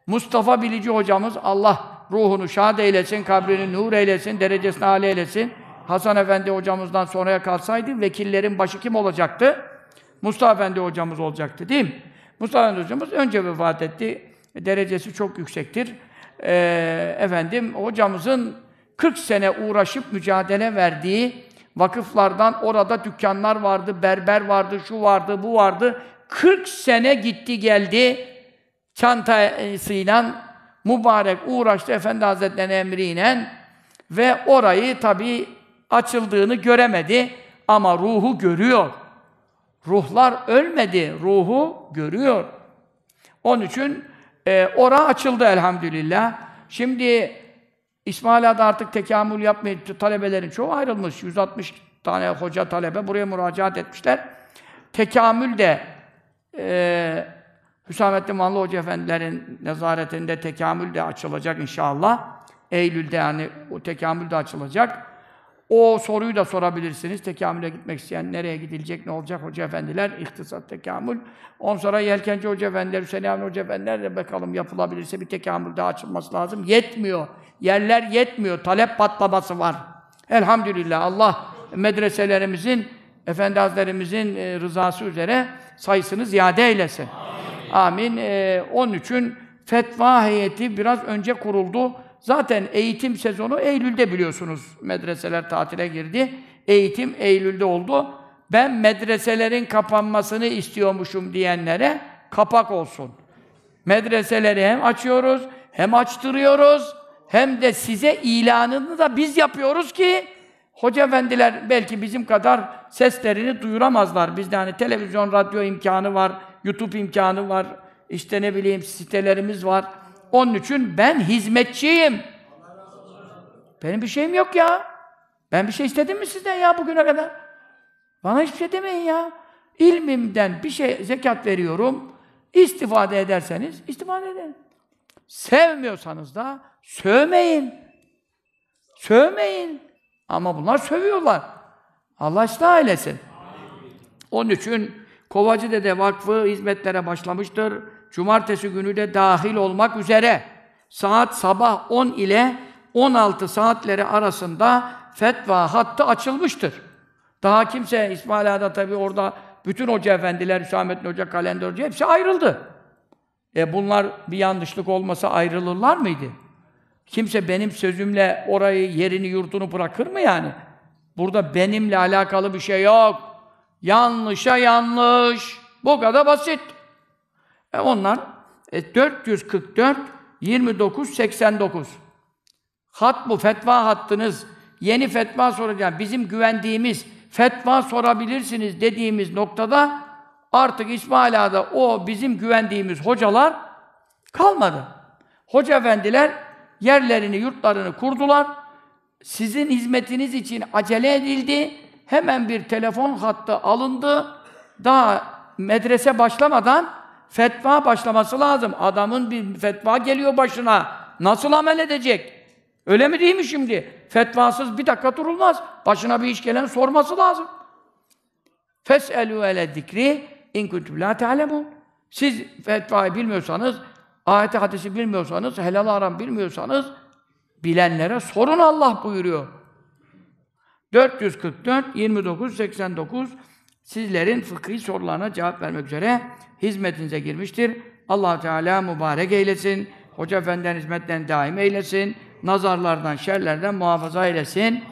Mustafa Bilici hocamız Allah ruhunu şad eylesin, kabrini nur eylesin, derecesini âli eylesin. Hasan Efendi hocamızdan sonraya kalsaydı vekillerin başı kim olacaktı? Mustafa Efendi hocamız olacaktı değil mi? Mustafa Efendi hocamız önce vefat etti. Derecesi çok yüksektir. Ee, efendim hocamızın 40 sene uğraşıp mücadele verdiği vakıflardan orada dükkanlar vardı, berber vardı, şu vardı, bu vardı. 40 sene gitti geldi çantasıyla mübarek uğraştı Efendi Hazretleri emriyle ve orayı tabi açıldığını göremedi ama ruhu görüyor. Ruhlar ölmedi, ruhu görüyor. Onun için e, ora açıldı elhamdülillah. Şimdi İsmaila'da artık tekamül yapmıyor. Talebelerin çoğu ayrılmış. 160 tane hoca talebe buraya müracaat etmişler. Tekamül de e, Hüsamettin Vanlı Hoca Efendilerin nezaretinde tekamül de açılacak inşallah. Eylül'de yani o tekamül de açılacak. O soruyu da sorabilirsiniz. Tekamüle gitmek isteyen nereye gidilecek, ne olacak hoca efendiler, ihtisat tekamül. Ondan sonra Yelkenci hoca efendiler, Hüseyin Avni hoca efendiler de bakalım yapılabilirse bir tekamül daha açılması lazım. Yetmiyor. Yerler yetmiyor. Talep patlaması var. Elhamdülillah Allah medreselerimizin, efendilerimizin e, rızası üzere sayısını ziyade eylesin. Amin. Amin. Ee, onun için fetva heyeti biraz önce kuruldu. Zaten eğitim sezonu Eylül'de biliyorsunuz. Medreseler tatile girdi. Eğitim Eylül'de oldu. Ben medreselerin kapanmasını istiyormuşum diyenlere kapak olsun. Medreseleri hem açıyoruz, hem açtırıyoruz, hem de size ilanını da biz yapıyoruz ki Hoca efendiler belki bizim kadar seslerini duyuramazlar. Bizde hani televizyon, radyo imkanı var, YouTube imkanı var, işte ne bileyim sitelerimiz var. Onun için ben hizmetçiyim. Benim bir şeyim yok ya. Ben bir şey istedim mi sizden ya bugüne kadar? Bana hiçbir şey demeyin ya. İlmimden bir şey zekat veriyorum. İstifade ederseniz istifade edin. Sevmiyorsanız da sövmeyin. Sövmeyin. Ama bunlar sövüyorlar. Allah ıslah eylesin. Onun için Kovacı Dede Vakfı hizmetlere başlamıştır. Cumartesi günü de dahil olmak üzere saat sabah 10 ile 16 saatleri arasında fetva hattı açılmıştır. Daha kimse İsmail Ağa'da tabi orada bütün hoca efendiler, Hüsamettin Hoca, Kalender Hoca hepsi ayrıldı. E bunlar bir yanlışlık olmasa ayrılırlar mıydı? Kimse benim sözümle orayı, yerini, yurtunu bırakır mı yani? Burada benimle alakalı bir şey yok yanlışa yanlış. Bu kadar basit. E onlar e, 444 29 89. Hat bu fetva hattınız. Yeni fetva soracağım. Bizim güvendiğimiz fetva sorabilirsiniz dediğimiz noktada artık İsmaila'da o bizim güvendiğimiz hocalar kalmadı. Hoca efendiler yerlerini, yurtlarını kurdular. Sizin hizmetiniz için acele edildi hemen bir telefon hattı alındı. Daha medrese başlamadan fetva başlaması lazım. Adamın bir fetva geliyor başına. Nasıl amel edecek? Öyle mi değil mi şimdi? Fetvasız bir dakika durulmaz. Başına bir iş gelen sorması lazım. Fes'elû ele zikri in kuntum la ta'lemun. Siz fetvayı bilmiyorsanız, ayet hadisi bilmiyorsanız, helal haram bilmiyorsanız bilenlere sorun Allah buyuruyor. 444 29 89 sizlerin fıkhi sorularına cevap vermek üzere hizmetinize girmiştir. Allah Teala mübarek eylesin. Hoca efendiden hizmetten daim eylesin. Nazarlardan, şerlerden muhafaza eylesin.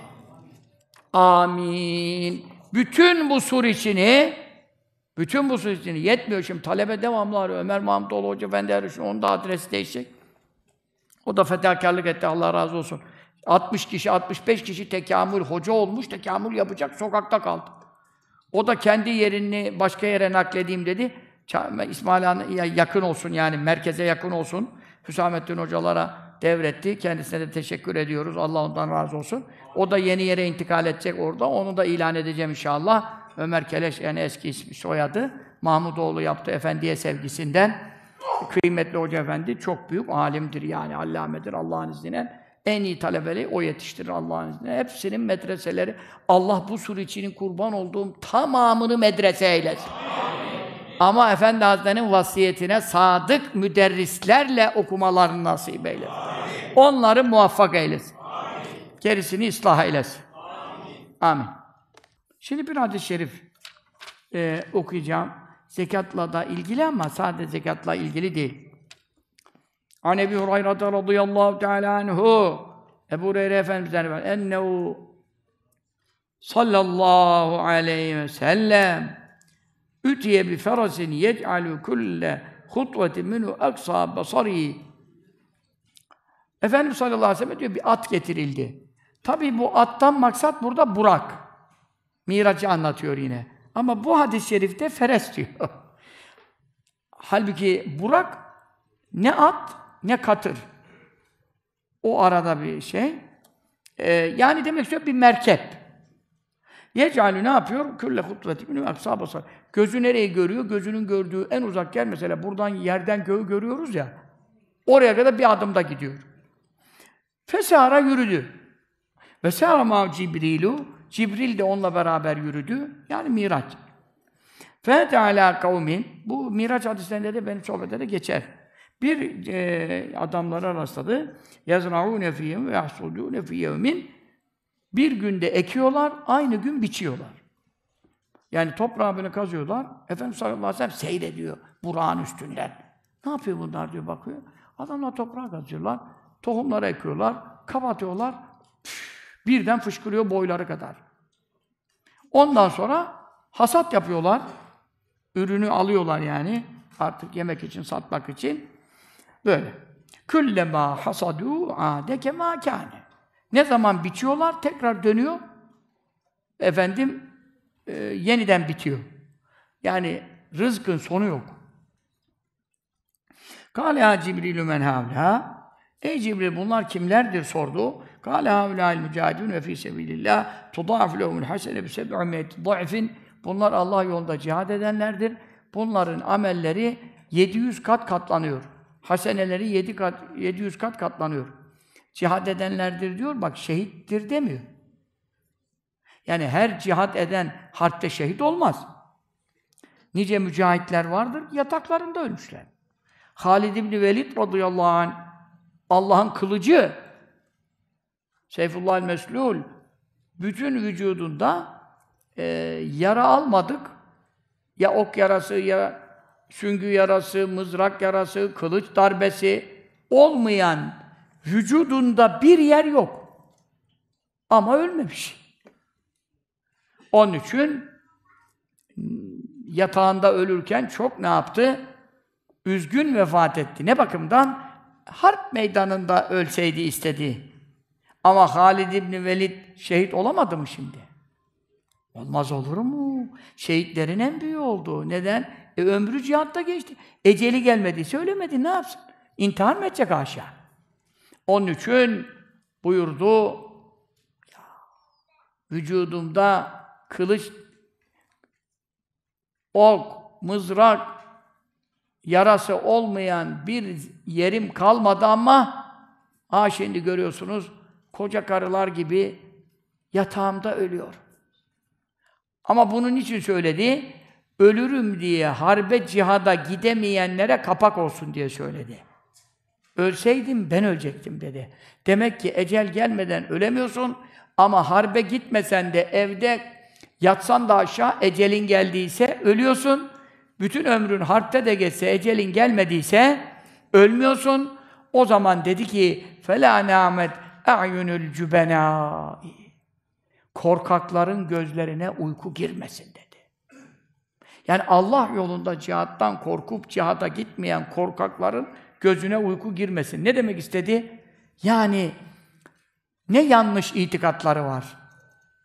Amin. Bütün bu sur içini bütün bu sur içini yetmiyor şimdi. Talebe devamlı arıyor. Ömer Mahmutoğlu Hoca Efendi arıyor. Onun da adresi değişecek. O da fedakarlık etti. Allah razı olsun. 60 kişi, 65 kişi tekamül, hoca olmuş, tekamül yapacak, sokakta kaldı. O da kendi yerini başka yere nakledeyim dedi. İsmail Han yakın olsun yani, merkeze yakın olsun. Hüsamettin hocalara devretti. Kendisine de teşekkür ediyoruz. Allah ondan razı olsun. O da yeni yere intikal edecek orada. Onu da ilan edeceğim inşallah. Ömer Keleş yani eski ismi soyadı. Mahmudoğlu yaptı efendiye sevgisinden. Kıymetli hoca efendi çok büyük alimdir yani allamedir Allah'ın izniyle en iyi talebeleri o yetiştirir Allah'ın izniyle. Hepsinin medreseleri, Allah bu sur içinin kurban olduğum tamamını medrese eylesin. Ama Efendi Hazretleri'nin vasiyetine sadık müderrislerle okumalarını nasip eylesin. Onları muvaffak eylesin. Amin. Gerisini ıslah eylesin. Amin. Şimdi bir hadis-i şerif e, okuyacağım. Zekatla da ilgili ama sadece zekatla ilgili değil. An Ebi Hurayra radıyallahu teala anhu Ebu Hureyre Efendimiz'den ennehu sallallahu aleyhi ve sellem ütiye bi ferasin yec'alu kulle hutvetin minu aksa basari Efendimiz sallallahu aleyhi ve sellem diyor bir at getirildi. Tabi bu attan maksat burada Burak. Miracı anlatıyor yine. Ama bu hadis-i şerifte Feres diyor. Halbuki Burak ne at ne katır. O arada bir şey. Ee, yani demek istiyor bir merkep. Yecalü ne yapıyor? Külle hutbeti minü aksabasa. Gözü nereye görüyor? Gözünün gördüğü en uzak yer mesela buradan yerden göğü görüyoruz ya. Oraya kadar bir adımda gidiyor. Fesara yürüdü. Ve sâra Cibrilu. Cibril de onunla beraber yürüdü. Yani Miraç. Fete alâ kavmin. Bu Miraç hadislerinde de benim sohbette de geçer. Bir e, adamlara rastladı. يَزْرَعُونَ ف۪يهِمْ وَيَحْصُلُونَ ف۪ي يَوْمٍ Bir günde ekiyorlar, aynı gün biçiyorlar. Yani toprağı böyle kazıyorlar. Efendimiz sallallahu aleyhi ve sellem seyrediyor burağın üstünden. Ne yapıyor bunlar diyor bakıyor. Adamlar toprağı kazıyorlar. Tohumları ekiyorlar. Kapatıyorlar. Birden fışkırıyor boyları kadar. Ondan sonra hasat yapıyorlar. Ürünü alıyorlar yani. Artık yemek için, satmak için. Böyle. Küllema hasadu ade kema Ne zaman bitiyorlar, tekrar dönüyor. Efendim e, yeniden bitiyor. Yani rızkın sonu yok. Kale ya Cibrilü men havla. Ey Cibril bunlar kimlerdir sordu. Kale havlâil mücahidûn ve fi sebilillah, tudâf lehumul hasene bi seb'ûmiyeti Bunlar Allah yolunda cihad edenlerdir. Bunların amelleri 700 kat katlanıyor haseneleri 7 kat, 700 kat katlanıyor. Cihad edenlerdir diyor, bak şehittir demiyor. Yani her cihad eden harpte şehit olmaz. Nice mücahitler vardır, yataklarında ölmüşler. Halid İbni Velid radıyallahu anh, Allah'ın kılıcı, Seyfullah el-Meslul, bütün vücudunda e, yara almadık. Ya ok yarası, ya süngü yarası, mızrak yarası, kılıç darbesi olmayan vücudunda bir yer yok. Ama ölmemiş. Onun için yatağında ölürken çok ne yaptı? Üzgün vefat etti. Ne bakımdan? Harp meydanında ölseydi istedi. Ama Halid İbni Velid şehit olamadı mı şimdi? Olmaz olur mu? Şehitlerin en büyüğü oldu. Neden? E, ömrü cihatta geçti. Eceli gelmedi, söylemedi ne yapsın? İntihar mı edecek haşa? Onun için buyurdu vücudumda kılıç, ok, mızrak, yarası olmayan bir yerim kalmadı ama ha şimdi görüyorsunuz koca karılar gibi yatağımda ölüyor. Ama bunun için söyledi? ölürüm diye harbe cihada gidemeyenlere kapak olsun diye söyledi. Ölseydim ben ölecektim dedi. Demek ki ecel gelmeden ölemiyorsun ama harbe gitmesen de evde yatsan da aşağı ecelin geldiyse ölüyorsun. Bütün ömrün harpte de geçse ecelin gelmediyse ölmüyorsun. O zaman dedi ki fela namet a'yunul cübena korkakların gözlerine uyku girmesin. Yani Allah yolunda cihattan korkup cihada gitmeyen korkakların gözüne uyku girmesin. Ne demek istedi? Yani ne yanlış itikatları var.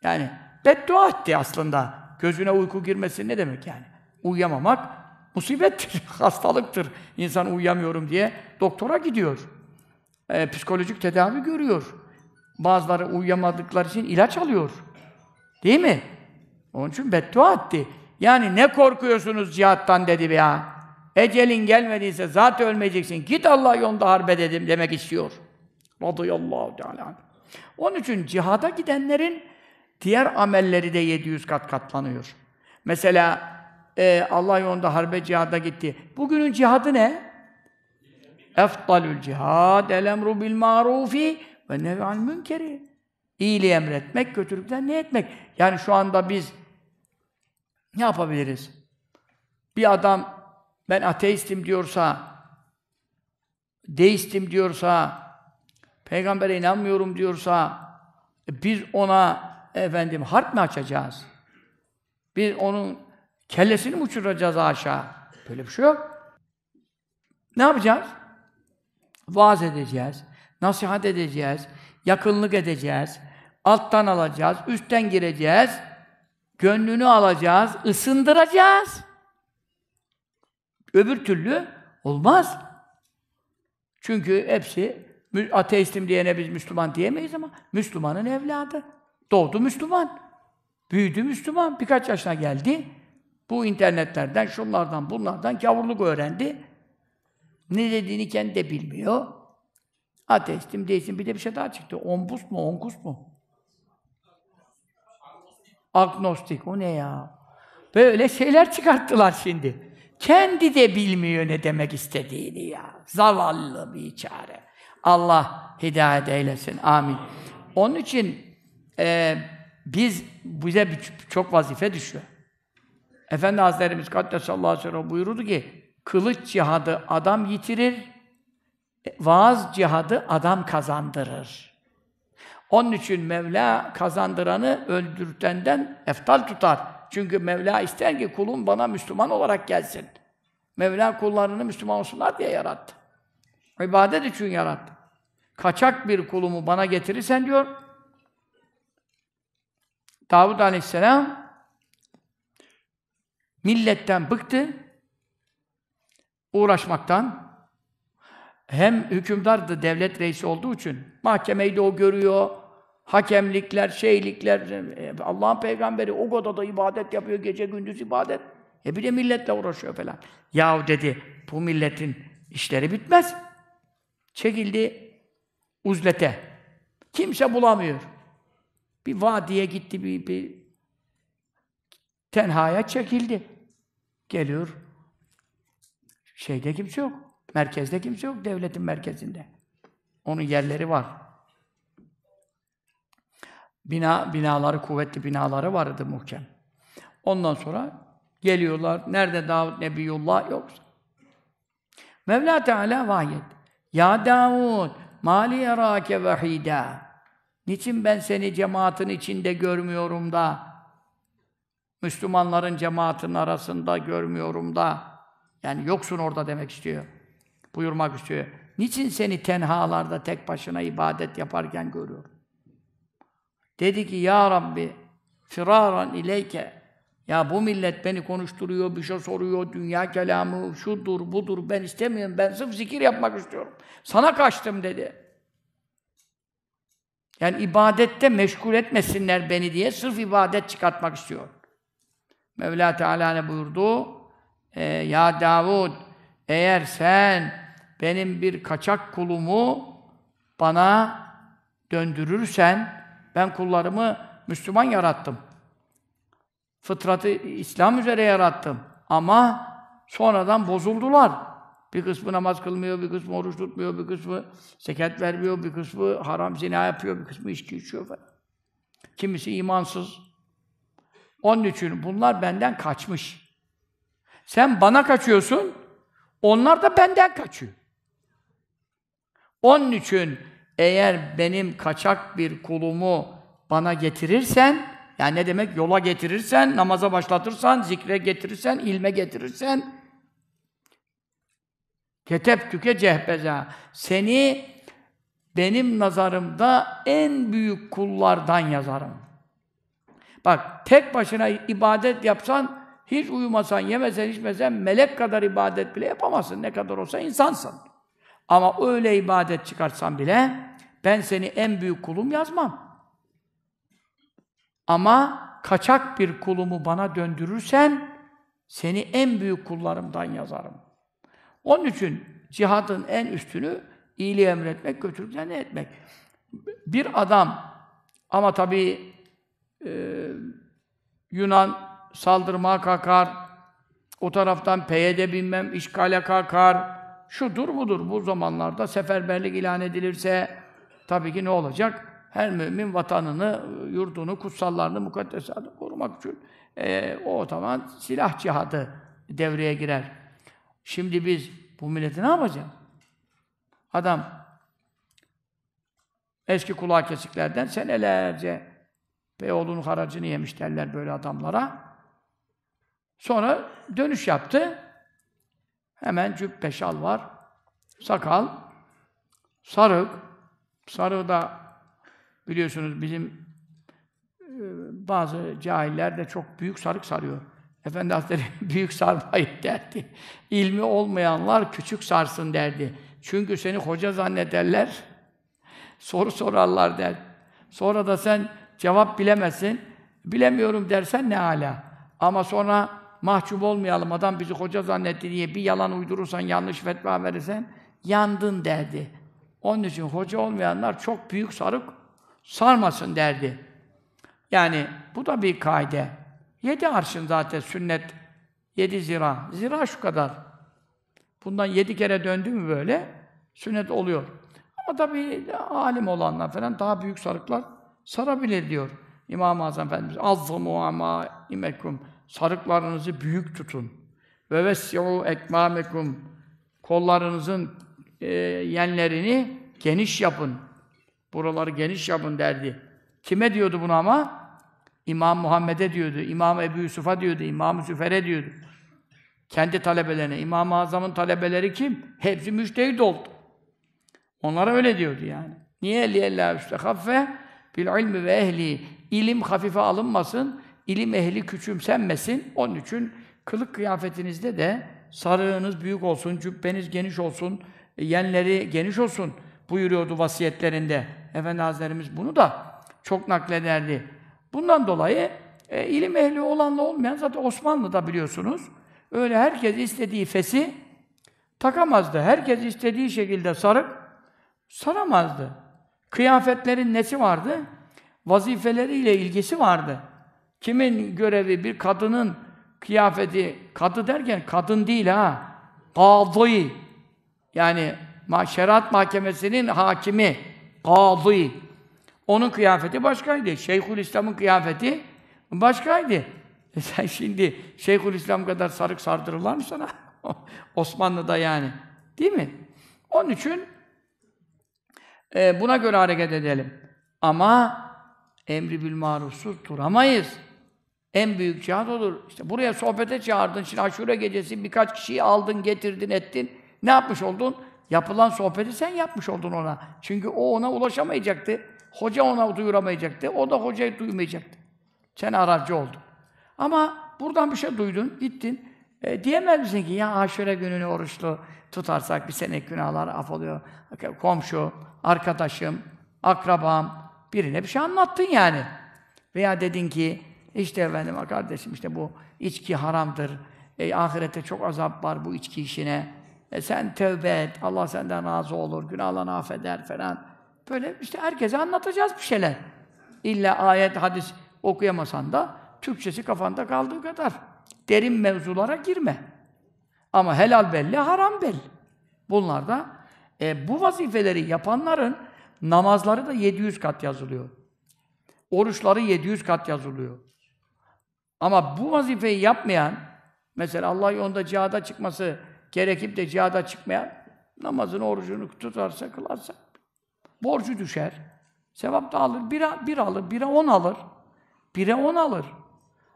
Yani beddua etti aslında. Gözüne uyku girmesin ne demek yani? Uyuyamamak musibettir, hastalıktır. İnsan uyuyamıyorum diye doktora gidiyor. E, psikolojik tedavi görüyor. Bazıları uyuyamadıkları için ilaç alıyor. Değil mi? Onun için beddua etti. Yani ne korkuyorsunuz cihattan dedi ya. Ecelin gelmediyse zaten ölmeyeceksin. Git Allah yolunda harbe dedim demek istiyor. Radıyallahu teala. Onun için cihada gidenlerin diğer amelleri de 700 kat katlanıyor. Mesela e, Allah yolunda harbe cihada gitti. Bugünün cihadı ne? Eftalül cihad el emru bil marufi ve nevi münkeri. İyiliği emretmek, kötülükten ne etmek? Yani şu anda biz ne yapabiliriz? Bir adam ben ateistim diyorsa, deistim diyorsa, peygambere inanmıyorum diyorsa, e, biz ona efendim harp mi açacağız? Biz onun kellesini mi uçuracağız aşağı? Böyle bir şey yok. Ne yapacağız? Vaaz edeceğiz, nasihat edeceğiz, yakınlık edeceğiz, alttan alacağız, üstten gireceğiz, gönlünü alacağız, ısındıracağız. Öbür türlü olmaz. Çünkü hepsi ateistim diyene biz Müslüman diyemeyiz ama Müslümanın evladı. Doğdu Müslüman. Büyüdü Müslüman. Birkaç yaşına geldi. Bu internetlerden, şunlardan, bunlardan kavurluk öğrendi. Ne dediğini kendi de bilmiyor. Ateistim değilsin. Bir de bir şey daha çıktı. Ombus mu, onkus mu? Agnostik, o ne ya? Böyle şeyler çıkarttılar şimdi. Kendi de bilmiyor ne demek istediğini ya. Zavallı bir çare. Allah hidayet eylesin. Amin. Onun için e, biz bize bir, çok vazife düşüyor. Efendi Hazretlerimiz Kaddesallahu aleyhi ve sellem buyururdu ki kılıç cihadı adam yitirir, e, vaaz cihadı adam kazandırır. Onun için Mevla kazandıranı öldürtenden eftal tutar. Çünkü Mevla ister ki kulum bana Müslüman olarak gelsin. Mevla kullarını Müslüman olsunlar diye yarattı. İbadet için yarattı. Kaçak bir kulumu bana getirirsen diyor, Davud Aleyhisselam milletten bıktı, uğraşmaktan, hem hükümdardı, devlet reisi olduğu için mahkemeyi de o görüyor. Hakemlikler, şeylikler, Allah'ın peygamberi o godada ibadet yapıyor, gece gündüz ibadet. E bir de milletle uğraşıyor falan. Yahu dedi, bu milletin işleri bitmez. Çekildi uzlete. Kimse bulamıyor. Bir vadiye gitti, bir, bir tenhaya çekildi. Geliyor. Şeyde kimse yok. Merkezde kimse yok, devletin merkezinde. Onun yerleri var. Bina, binaları, kuvvetli binaları vardı muhkem. Ondan sonra geliyorlar. Nerede Davud Nebiyullah yok? Mevla Teala vahyet. Ya Davud, mali yerake vahida. Niçin ben seni cemaatin içinde görmüyorum da, Müslümanların cemaatin arasında görmüyorum da, yani yoksun orada demek istiyor buyurmak istiyor. Niçin seni tenhalarda tek başına ibadet yaparken görüyorum? Dedi ki ya Rabbi firaran ileyke ya bu millet beni konuşturuyor, bir şey soruyor, dünya kelamı şudur, budur, ben istemiyorum, ben sırf zikir yapmak istiyorum. Sana kaçtım dedi. Yani ibadette meşgul etmesinler beni diye sırf ibadet çıkartmak istiyor. Mevla Teala ne buyurdu? E, ya Davud, eğer sen benim bir kaçak kulumu bana döndürürsen ben kullarımı Müslüman yarattım. Fıtratı İslam üzere yarattım. Ama sonradan bozuldular. Bir kısmı namaz kılmıyor, bir kısmı oruç tutmuyor, bir kısmı zekat vermiyor, bir kısmı haram zina yapıyor, bir kısmı içki içiyor falan. Kimisi imansız. Onun için bunlar benden kaçmış. Sen bana kaçıyorsun, onlar da benden kaçıyor. Onun için eğer benim kaçak bir kulumu bana getirirsen, yani ne demek yola getirirsen, namaza başlatırsan, zikre getirirsen, ilme getirirsen, ketep tüke cehbeza, seni benim nazarımda en büyük kullardan yazarım. Bak tek başına ibadet yapsan, hiç uyumasan, yemesen, içmesen melek kadar ibadet bile yapamazsın. Ne kadar olsa insansın. Ama öyle ibadet çıkartsan bile ben seni en büyük kulum yazmam. Ama kaçak bir kulumu bana döndürürsen seni en büyük kullarımdan yazarım. Onun için cihadın en üstünü iyiliği emretmek, ne etmek. Bir adam ama tabii e, Yunan saldırmaya kalkar, o taraftan PYD binmem işgale kalkar, şudur budur bu zamanlarda seferberlik ilan edilirse tabii ki ne olacak? Her mümin vatanını, yurdunu, kutsallarını, mukaddesatı korumak için e, o zaman silah cihadı devreye girer. Şimdi biz bu milleti ne yapacağız? Adam eski kulağı kesiklerden senelerce Beyoğlu'nun haracını yemiş derler böyle adamlara. Sonra dönüş yaptı. Hemen cübbe şal var. Sakal. Sarık. Sarığı da biliyorsunuz bizim e, bazı cahiller de çok büyük sarık sarıyor. Efendi Hazretleri büyük sarmayın derdi. İlmi olmayanlar küçük sarsın derdi. Çünkü seni hoca zannederler, soru sorarlar der. Sonra da sen cevap bilemezsin. Bilemiyorum dersen ne hala. Ama sonra mahcup olmayalım. Adam bizi hoca zannetti diye bir yalan uydurursan, yanlış fetva verirsen yandın derdi. Onun için hoca olmayanlar çok büyük sarık sarmasın derdi. Yani bu da bir kaide. Yedi arşın zaten sünnet. Yedi zira. Zira şu kadar. Bundan yedi kere döndü mü böyle sünnet oluyor. Ama tabii alim olanlar falan daha büyük sarıklar sarabilir diyor. İmam-ı Azam Efendimiz. Azzamu ama imekum sarıklarınızı büyük tutun. Ve vesyu ekmamekum kollarınızın e, yenlerini geniş yapın. Buraları geniş yapın derdi. Kime diyordu bunu ama? İmam Muhammed'e diyordu, İmam Ebu Yusuf'a diyordu, İmam Süfere diyordu. Kendi talebelerine. İmam-ı Azam'ın talebeleri kim? Hepsi müştehid oldu. Onlara öyle diyordu yani. Niye li illa üstehaffe bil ilmi ve ehli ilim hafife alınmasın ilim ehli küçümsenmesin. Onun için kılık kıyafetinizde de sarığınız büyük olsun, cübbeniz geniş olsun, e, yenleri geniş olsun buyuruyordu vasiyetlerinde. Efendi Hazretlerimiz bunu da çok naklederdi. Bundan dolayı e, ilim ehli olanla olmayan zaten Osmanlı'da biliyorsunuz. Öyle herkes istediği fesi takamazdı. Herkes istediği şekilde sarıp saramazdı. Kıyafetlerin nesi vardı? Vazifeleriyle ilgisi vardı. Kimin görevi? Bir kadının kıyafeti. Kadı derken kadın değil ha. Kadı. Yani şeriat mahkemesinin hakimi. Kadı. Onun kıyafeti başkaydı. Şeyhül İslam'ın kıyafeti başkaydı. E sen şimdi Şeyhül İslam kadar sarık sardırırlar mı sana? Osmanlı'da yani. Değil mi? Onun için e, buna göre hareket edelim. Ama emri bil marufsuz duramayız. En büyük cihad olur. İşte buraya sohbete çağırdın, şimdi aşure gecesi birkaç kişiyi aldın, getirdin, ettin. Ne yapmış oldun? Yapılan sohbeti sen yapmış oldun ona. Çünkü o ona ulaşamayacaktı. Hoca ona duyuramayacaktı. O da hocayı duymayacaktı. Sen aracı oldun. Ama buradan bir şey duydun, gittin. E, diyemez misin ki ya aşure gününü oruçlu tutarsak bir sene günahlar af oluyor. Komşu, arkadaşım, akrabam, birine bir şey anlattın yani. Veya dedin ki işte efendim kardeşim işte bu içki haramdır. E, ahirette çok azap var bu içki işine. E, sen tövbe et. Allah senden razı olur. Günahlarını affeder falan. Böyle işte herkese anlatacağız bir şeyler. İlla ayet, hadis okuyamasan da Türkçesi kafanda kaldığı kadar. Derin mevzulara girme. Ama helal belli, haram belli. Bunlar da e, bu vazifeleri yapanların namazları da 700 kat yazılıyor. Oruçları 700 kat yazılıyor. Ama bu vazifeyi yapmayan, mesela Allah yolunda cihada çıkması gerekip de cihada çıkmayan, namazını, orucunu tutarsa, kılarsa, borcu düşer. Sevap da alır. Bira, bir alır, bire on alır. Bire on alır.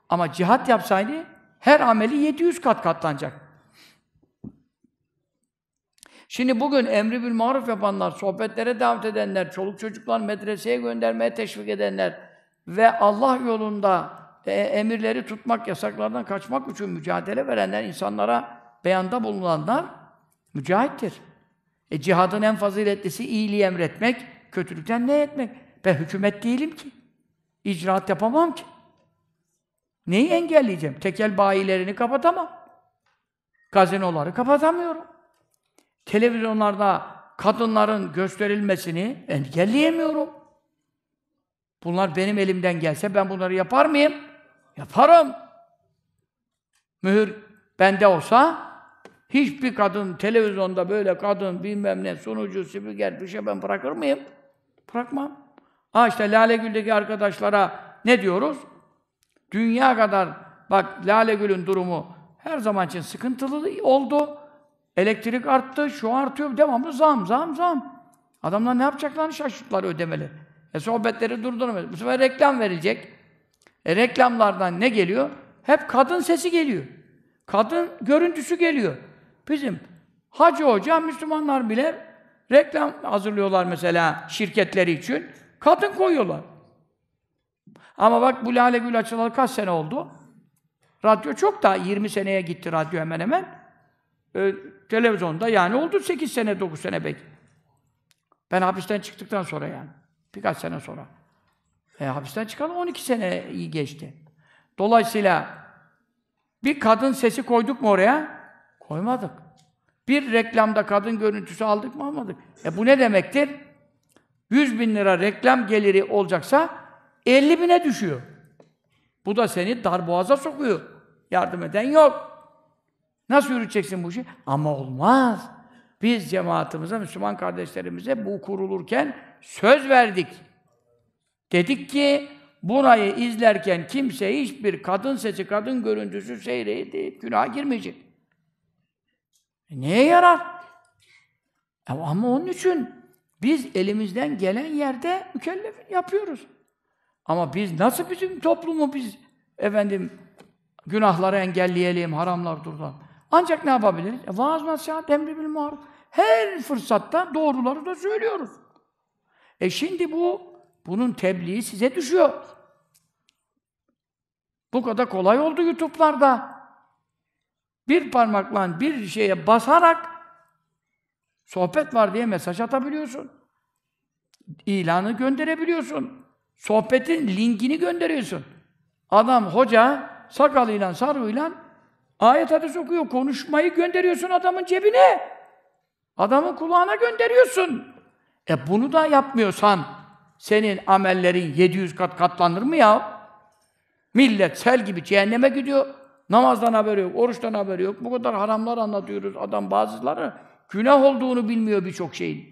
Ama cihat yapsaydı her ameli 700 kat katlanacak. Şimdi bugün emri bil maruf yapanlar, sohbetlere davet edenler, çoluk çocuklar medreseye göndermeye teşvik edenler ve Allah yolunda e, emirleri tutmak, yasaklardan kaçmak için mücadele verenler, insanlara beyanda bulunanlar mücahittir. E cihadın en faziletlisi iyiliği emretmek, kötülükten ne etmek? Ben hükümet değilim ki. İcraat yapamam ki. Neyi engelleyeceğim? Tekel bayilerini kapatamam. Gazinoları kapatamıyorum. Televizyonlarda kadınların gösterilmesini engelleyemiyorum. Bunlar benim elimden gelse ben bunları yapar mıyım? Yaparım. Mühür bende olsa hiçbir kadın televizyonda böyle kadın bilmem ne sunucu, spiker bir şey ben bırakır mıyım? Bırakmam. Ha işte Lale Gül'deki arkadaşlara ne diyoruz? Dünya kadar bak Lale Gül'ün durumu her zaman için sıkıntılı oldu. Elektrik arttı, şu artıyor. Devamlı zam, zam, zam. Adamlar ne yapacaklar? şaşırttılar ödemeli. E sohbetleri durdurmuyor. Bu sefer reklam verecek? E, reklamlardan ne geliyor? Hep kadın sesi geliyor. Kadın görüntüsü geliyor. Bizim hacı hoca Müslümanlar bile reklam hazırlıyorlar mesela şirketleri için. Kadın koyuyorlar. Ama bak bu Lale Gül açılalı kaç sene oldu? Radyo çok daha 20 seneye gitti radyo hemen hemen. Ee, televizyonda yani oldu 8 sene 9 sene belki. Ben hapisten çıktıktan sonra yani. Birkaç sene sonra. E, hapisten çıkalım 12 sene iyi geçti. Dolayısıyla bir kadın sesi koyduk mu oraya? Koymadık. Bir reklamda kadın görüntüsü aldık mı almadık. E bu ne demektir? 100 bin lira reklam geliri olacaksa 50 bine düşüyor. Bu da seni darboğaza sokuyor. Yardım eden yok. Nasıl yürüteceksin bu işi? Ama olmaz. Biz cemaatimize, Müslüman kardeşlerimize bu kurulurken söz verdik. Dedik ki burayı izlerken kimse hiçbir kadın sesi, kadın görüntüsü seyreyi değil, günaha girmeyecek. E neye yarar? E ama onun için biz elimizden gelen yerde mükellef yapıyoruz. Ama biz nasıl bizim toplumu biz efendim günahları engelleyelim, haramlar durduralım. Ancak ne yapabiliriz? E, vaaz nasihat, emri bil maruf. Her fırsatta doğruları da söylüyoruz. E şimdi bu bunun tebliği size düşüyor. Bu kadar kolay oldu YouTube'larda. Bir parmakla bir şeye basarak sohbet var diye mesaj atabiliyorsun. İlanı gönderebiliyorsun. Sohbetin linkini gönderiyorsun. Adam hoca sakalıyla sarığıyla ayet hadis okuyor. Konuşmayı gönderiyorsun adamın cebine. Adamın kulağına gönderiyorsun. E bunu da yapmıyorsan senin amellerin 700 kat katlanır mı ya? Millet sel gibi cehenneme gidiyor. Namazdan haberi yok, oruçtan haberi yok. Bu kadar haramlar anlatıyoruz. Adam bazıları günah olduğunu bilmiyor birçok şeyin.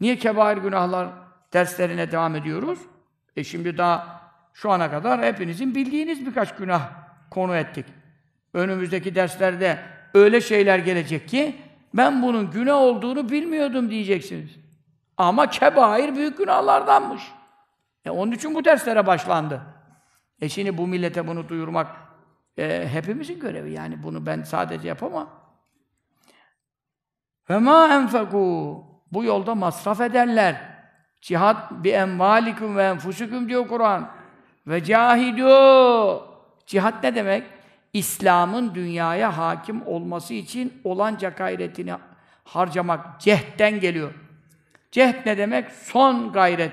Niye kebair günahlar derslerine devam ediyoruz? E şimdi daha şu ana kadar hepinizin bildiğiniz birkaç günah konu ettik. Önümüzdeki derslerde öyle şeyler gelecek ki ben bunun günah olduğunu bilmiyordum diyeceksiniz. Ama kebair büyük günahlardanmış. E onun için bu derslere başlandı. E şimdi bu millete bunu duyurmak e, hepimizin görevi. Yani bunu ben sadece yapamam. Ve ma enfeku bu yolda masraf ederler. Cihat bi envalikum ve enfusukum diyor Kur'an. Ve cahidu. Cihat ne demek? İslam'ın dünyaya hakim olması için olanca gayretini harcamak cehden geliyor. Cehd ne demek? Son gayret.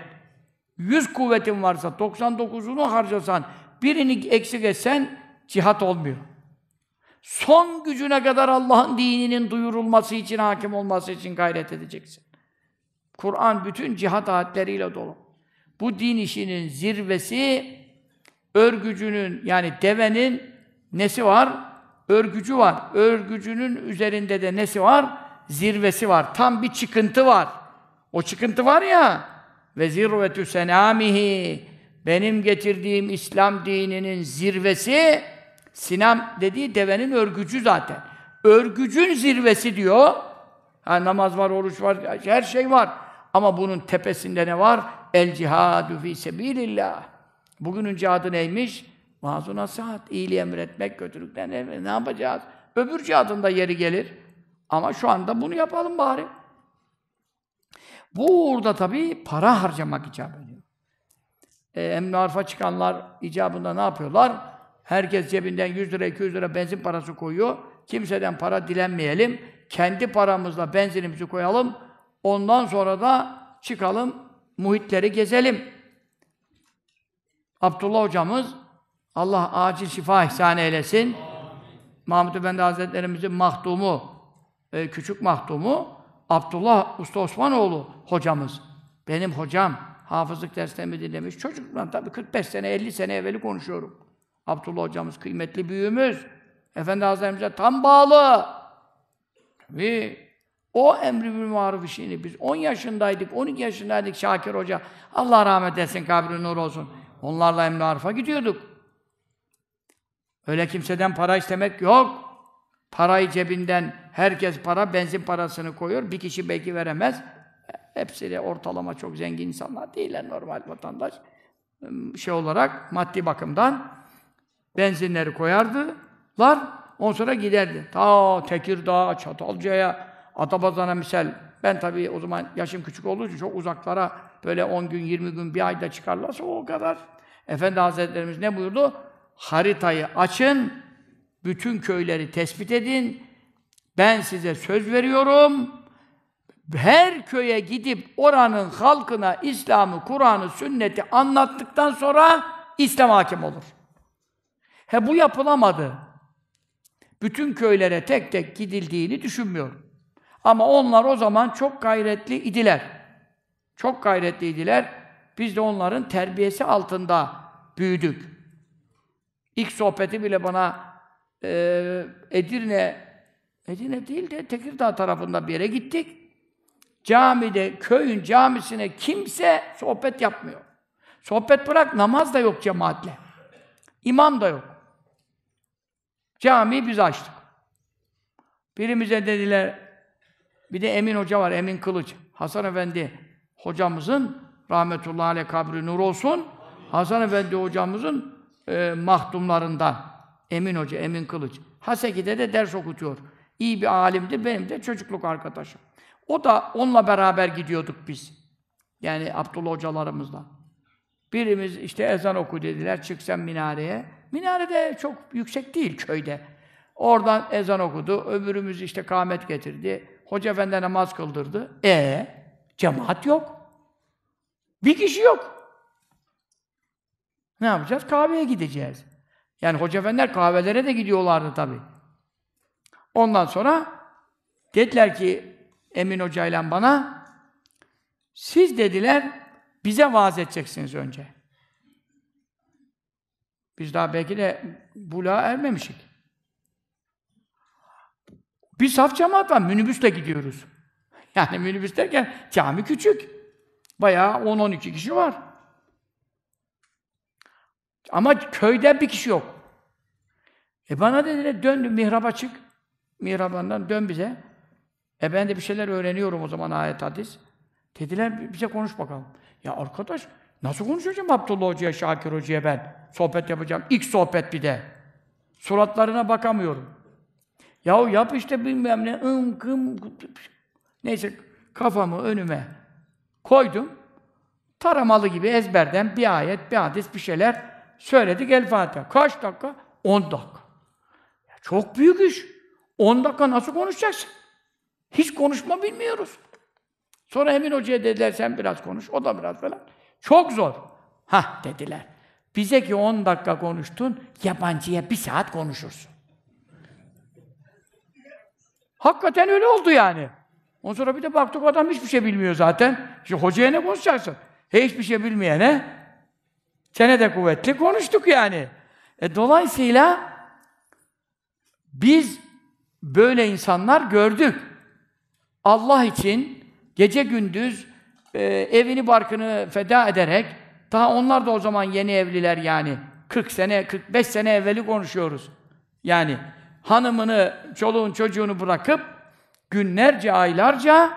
Yüz kuvvetin varsa 99'unu harcasan, birini eksik etsen cihat olmuyor. Son gücüne kadar Allah'ın dininin duyurulması için, hakim olması için gayret edeceksin. Kur'an bütün cihat ayetleriyle dolu. Bu din işinin zirvesi örgücünün yani devenin nesi var? Örgücü var. Örgücünün üzerinde de nesi var? Zirvesi var. Tam bir çıkıntı var. O çıkıntı var ya. Ve zirvetü senamihi. Benim getirdiğim İslam dininin zirvesi Sinem dediği devenin örgücü zaten. Örgücün zirvesi diyor. Ha, namaz var, oruç var, her şey var. Ama bunun tepesinde ne var? El cihadu fi sebilillah. Bugünün cihadı neymiş? Vaaz-ı nasihat, iyiliği emretmek, kötülükten ne yapacağız? Öbür cihadın da yeri gelir. Ama şu anda bunu yapalım bari. Bu Burada tabii para harcamak icap ediyor. E, emni arfa çıkanlar icabında ne yapıyorlar? Herkes cebinden 100 lira, 200 lira benzin parası koyuyor. Kimseden para dilenmeyelim. Kendi paramızla benzinimizi koyalım. Ondan sonra da çıkalım, muhitleri gezelim. Abdullah hocamız, Allah acil şifa ihsan eylesin. Mahmud Efendi Hazretlerimizin mahdumu, e, küçük mahdumu, Abdullah Usta Osmanoğlu hocamız, benim hocam, hafızlık derslerimi dinlemiş. Çocuktan tabii 45 sene, 50 sene evveli konuşuyorum. Abdullah hocamız kıymetli büyüğümüz. Efendi Hazretlerimize tam bağlı. Ve o emri bir maruf işini biz 10 yaşındaydık, 12 yaşındaydık Şakir Hoca. Allah rahmet etsin, kabri nur olsun. Onlarla emri arufa gidiyorduk. Öyle kimseden para istemek yok. Parayı cebinden herkes para, benzin parasını koyuyor. Bir kişi belki veremez. Hepsi de ortalama çok zengin insanlar değiller normal vatandaş. Şey olarak maddi bakımdan benzinleri koyardılar. Ondan sonra giderdi. Ta Tekirdağ, Çatalca'ya, Atabazan'a misal. Ben tabii o zaman yaşım küçük olduğu için çok uzaklara böyle 10 gün, 20 gün, bir ayda çıkarlarsa o kadar. Efendi Hazretlerimiz ne buyurdu? Haritayı açın, bütün köyleri tespit edin. Ben size söz veriyorum. Her köye gidip oranın halkına İslam'ı, Kur'an'ı, sünneti anlattıktan sonra İslam hakim olur. He bu yapılamadı. Bütün köylere tek tek gidildiğini düşünmüyorum. Ama onlar o zaman çok gayretli idiler. Çok gayretli idiler. Biz de onların terbiyesi altında büyüdük. İlk sohbeti bile bana Edirne, Edirne değil de Tekirdağ tarafında bir yere gittik. Camide, köyün camisine kimse sohbet yapmıyor. Sohbet bırak, namaz da yok cemaatle. İmam da yok. Camiyi biz açtık. Birimize dediler, bir de Emin Hoca var, Emin Kılıç. Hasan Efendi hocamızın, rahmetullahi aleyh kabri nur olsun, Hasan Efendi hocamızın e, mahdumlarından. Emin Hoca, Emin Kılıç. Haseki'de de ders okutuyor. İyi bir alimdi, benim de çocukluk arkadaşım. O da onunla beraber gidiyorduk biz. Yani Abdullah hocalarımızla. Birimiz işte ezan oku dediler, çık sen minareye. de çok yüksek değil köyde. Oradan ezan okudu, öbürümüz işte kâhmet getirdi. Hoca efendi namaz kıldırdı. E cemaat yok. Bir kişi yok. Ne yapacağız? Kahveye gideceğiz. Yani hoca efendiler kahvelere de gidiyorlardı tabi. Ondan sonra dediler ki Emin Hoca ile bana siz dediler bize vaaz edeceksiniz önce. Biz daha belki de buluğa ermemişik. Bir saf cemaat var, minibüsle gidiyoruz. Yani minibüs derken cami küçük. Bayağı 10-12 kişi var. Ama köyden bir kişi yok. E bana dediler dön mihraba çık. Mihrabandan dön bize. E ben de bir şeyler öğreniyorum o zaman ayet hadis. Dediler bize konuş bakalım. Ya arkadaş nasıl konuşacağım Abdullah Hoca'ya, Şakir Hoca'ya ben? Sohbet yapacağım. İlk sohbet bir de. Suratlarına bakamıyorum. Yahu yap işte bilmem ne ım kım neyse kafamı önüme koydum. Taramalı gibi ezberden bir ayet, bir hadis, bir şeyler söyledik El Fatiha. Kaç dakika? 10 dakika. Ya çok büyük iş. 10 dakika nasıl konuşacaksın? Hiç konuşma bilmiyoruz. Sonra Emin Hoca'ya dediler sen biraz konuş, o da biraz falan. Çok zor. Ha dediler. Bize ki 10 dakika konuştun, yabancıya bir saat konuşursun. Hakikaten öyle oldu yani. Ondan sonra bir de baktık adam hiçbir şey bilmiyor zaten. Şimdi hocaya ne konuşacaksın? hiçbir şey bilmeyene Çenede kuvvetli konuştuk yani. E dolayısıyla biz böyle insanlar gördük. Allah için gece gündüz e, evini barkını feda ederek daha onlar da o zaman yeni evliler yani 40 sene 45 sene evveli konuşuyoruz. Yani hanımını, çoluğun çocuğunu bırakıp günlerce, aylarca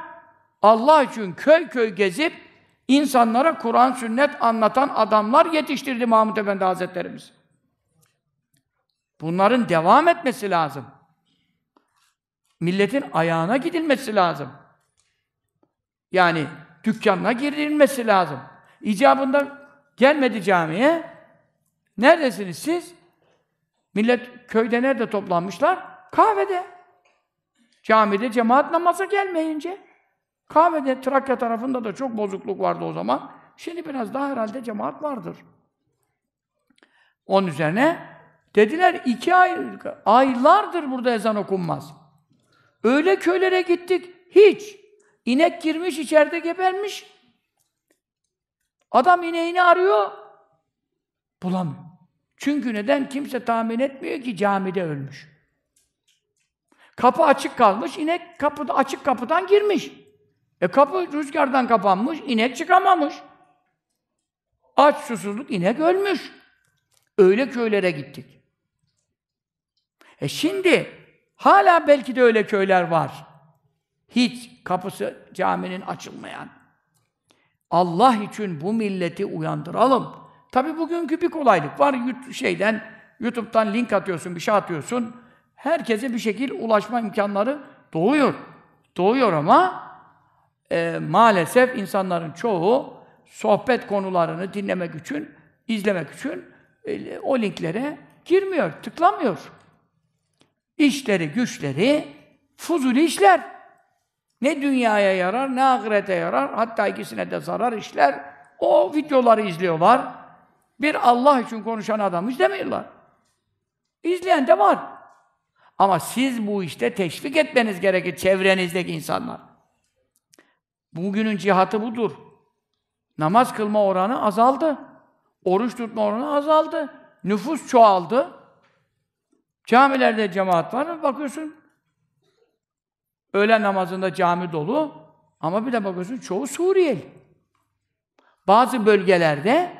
Allah için köy köy gezip insanlara Kur'an, sünnet anlatan adamlar yetiştirdi Mahmud Efendi Hazretlerimiz. Bunların devam etmesi lazım. Milletin ayağına gidilmesi lazım. Yani dükkanına girilmesi lazım. İcabında gelmedi camiye. Neredesiniz siz? Millet köyde nerede toplanmışlar? Kahvede. Camide cemaat namaza gelmeyince. Kahvede, Trakya tarafında da çok bozukluk vardı o zaman. Şimdi biraz daha herhalde cemaat vardır. Onun üzerine dediler iki ay, aylardır burada ezan okunmaz. Öyle köylere gittik, hiç. İnek girmiş, içeride gebermiş. Adam ineğini arıyor, bulamıyor. Çünkü neden? Kimse tahmin etmiyor ki camide ölmüş. Kapı açık kalmış, inek kapıda, açık kapıdan girmiş. E kapı rüzgardan kapanmış, inek çıkamamış. Aç susuzluk inek ölmüş. Öyle köylere gittik. E şimdi hala belki de öyle köyler var. Hiç kapısı caminin açılmayan. Allah için bu milleti uyandıralım. Tabi bugünkü bir kolaylık var. Şeyden, YouTube'dan link atıyorsun, bir şey atıyorsun. Herkese bir şekil ulaşma imkanları doğuyor. Doğuyor ama e, maalesef insanların çoğu sohbet konularını dinlemek için, izlemek için e, o linklere girmiyor, tıklamıyor. İşleri, güçleri fuzul işler. Ne dünyaya yarar, ne ahirete yarar, hatta ikisine de zarar işler. O videoları izliyorlar. Bir Allah için konuşan adam izlemiyorlar. İzleyen de var. Ama siz bu işte teşvik etmeniz gerekir çevrenizdeki insanlar. Bugünün cihatı budur. Namaz kılma oranı azaldı. Oruç tutma oranı azaldı. Nüfus çoğaldı. Camilerde cemaat var. mı? Bakıyorsun öğlen namazında cami dolu ama bir de bakıyorsun çoğu Suriyeli. Bazı bölgelerde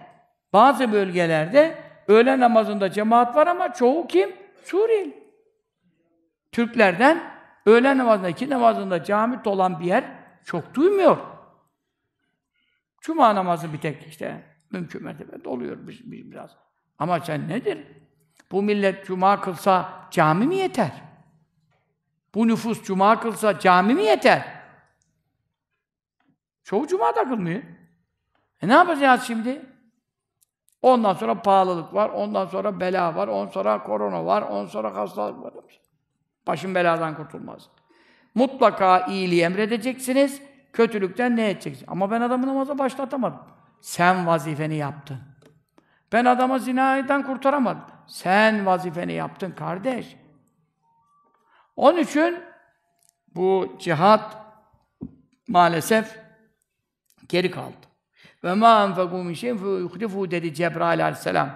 bazı bölgelerde öğlen namazında cemaat var ama çoğu kim? Suriyeli. Türklerden öğlen namazında, iki namazında cami dolan bir yer çok duymuyor. Cuma namazı bir tek işte mümkün mertebe doluyor bir, bir, biraz. Ama sen nedir? Bu millet cuma kılsa cami mi yeter? Bu nüfus cuma kılsa cami mi yeter? Çoğu cuma da kılmıyor. E ne yapacağız şimdi? Ondan sonra pahalılık var, ondan sonra bela var, ondan sonra korona var, ondan sonra hastalık var. Başın beladan kurtulmaz. Mutlaka iyiliği emredeceksiniz, kötülükten ne edeceksiniz? Ama ben adamı namaza başlatamadım. Sen vazifeni yaptın. Ben adama zinadan kurtaramadım. Sen vazifeni yaptın kardeş. Onun için bu cihat maalesef geri kaldı. Ve ma enfeku min şeyin fe dedi Cebrail aleyhisselam.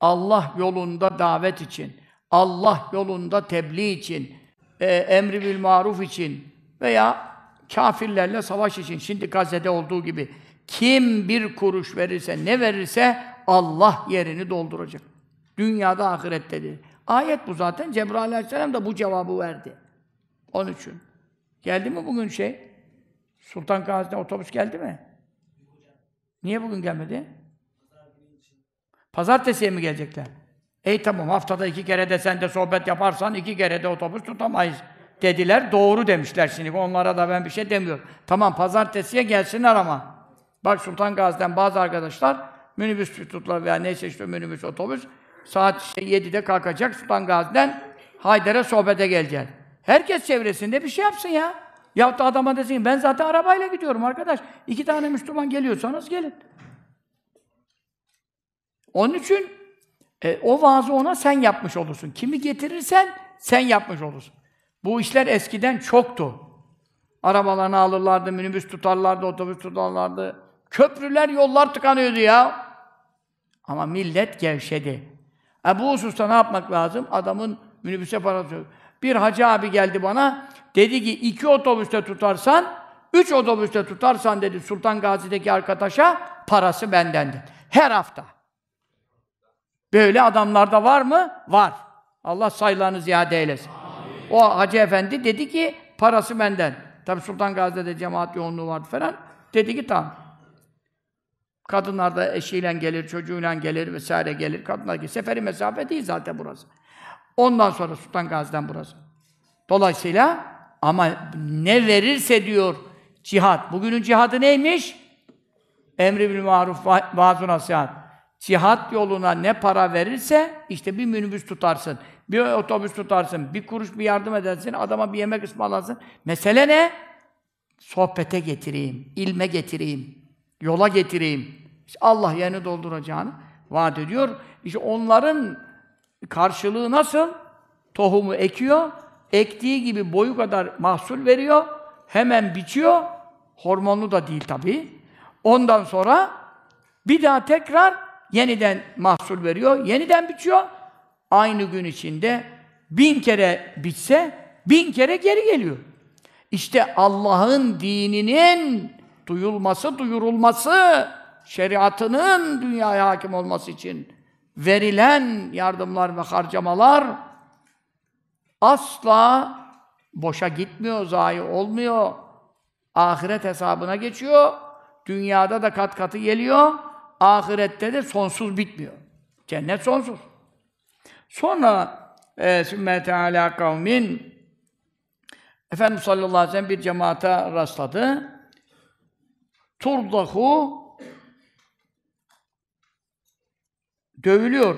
Allah yolunda davet için, Allah yolunda tebliğ için, e, emri bil maruf için veya kafirlerle savaş için, şimdi Gazze'de olduğu gibi kim bir kuruş verirse, ne verirse Allah yerini dolduracak. Dünyada, ahirette ahirettedir. Ayet bu zaten. Cebrail Aleyhisselam da bu cevabı verdi. Onun için. Geldi mi bugün şey? Sultan Gazi'den otobüs geldi mi? Niye bugün gelmedi? Pazartesiye mi gelecekler? Ey tamam haftada iki kere de sen de sohbet yaparsan iki kere de otobüs tutamayız dediler. Doğru demişler şimdi. Onlara da ben bir şey demiyorum. Tamam pazartesiye gelsinler ama. Bak Sultan Gazi'den bazı arkadaşlar minibüs tuttular veya neyse işte minibüs otobüs. Saat işte 7'de kalkacak Sultan Gazi'den Haydar'a sohbete geleceğiz. Herkes çevresinde bir şey yapsın ya. Ya da adama desin ben zaten arabayla gidiyorum arkadaş. İki tane Müslüman geliyorsanız gelin. Onun için e, o vaazı ona sen yapmış olursun. Kimi getirirsen sen yapmış olursun. Bu işler eskiden çoktu. Arabalarını alırlardı, minibüs tutarlardı, otobüs tutarlardı. Köprüler, yollar tıkanıyordu ya. Ama millet gevşedi. E bu hususta ne yapmak lazım? Adamın minibüse parası Bir hacı abi geldi bana, dedi ki iki otobüste tutarsan, üç otobüste tutarsan dedi Sultan Gazi'deki arkadaşa, parası benden dedi. Her hafta. Böyle adamlar da var mı? Var. Allah sayılarını ziyade eylesin. Amin. O Hacı Efendi dedi ki parası benden. Tabi Sultan Gazi'de cemaat yoğunluğu vardı falan. Dedi ki tamam. Kadınlar da eşiyle gelir, çocuğuyla gelir vesaire gelir. Kadınlar ki Seferi mesafe değil zaten burası. Ondan sonra Sultan Gazi'den burası. Dolayısıyla ama ne verirse diyor cihat. Bugünün cihadı neymiş? Emri bil maruf, vaaz nasihat cihat yoluna ne para verirse işte bir minibüs tutarsın, bir otobüs tutarsın, bir kuruş bir yardım edersin, adama bir yemek ısmarlarsın. Mesele ne? Sohbete getireyim, ilme getireyim, yola getireyim. İşte Allah yerini dolduracağını vaat ediyor. İşte onların karşılığı nasıl? Tohumu ekiyor, ektiği gibi boyu kadar mahsul veriyor, hemen biçiyor, hormonlu da değil tabii. Ondan sonra bir daha tekrar yeniden mahsul veriyor, yeniden bitiyor. Aynı gün içinde bin kere bitse, bin kere geri geliyor. İşte Allah'ın dininin duyulması, duyurulması, şeriatının dünyaya hakim olması için verilen yardımlar ve harcamalar asla boşa gitmiyor, zayi olmuyor. Ahiret hesabına geçiyor. Dünyada da kat katı geliyor ahirette de sonsuz bitmiyor. Cennet sonsuz. Sonra e, sümme teala kavmin Efendimiz sallallahu aleyhi ve sellem bir cemaate rastladı. Turdahu dövülüyor.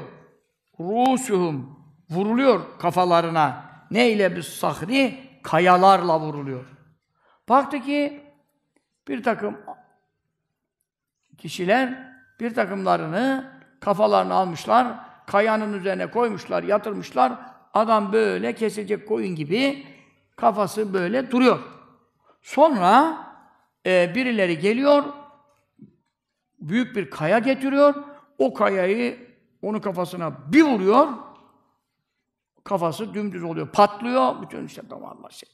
Rusuhum vuruluyor kafalarına. Ne ile bir sahri kayalarla vuruluyor. Baktı ki bir takım kişiler bir takımlarını kafalarını almışlar, kayanın üzerine koymuşlar, yatırmışlar. Adam böyle kesilecek koyun gibi kafası böyle duruyor. Sonra e, birileri geliyor, büyük bir kaya getiriyor. O kayayı onun kafasına bir vuruyor, kafası dümdüz oluyor, patlıyor. Bütün işte damarlar şey.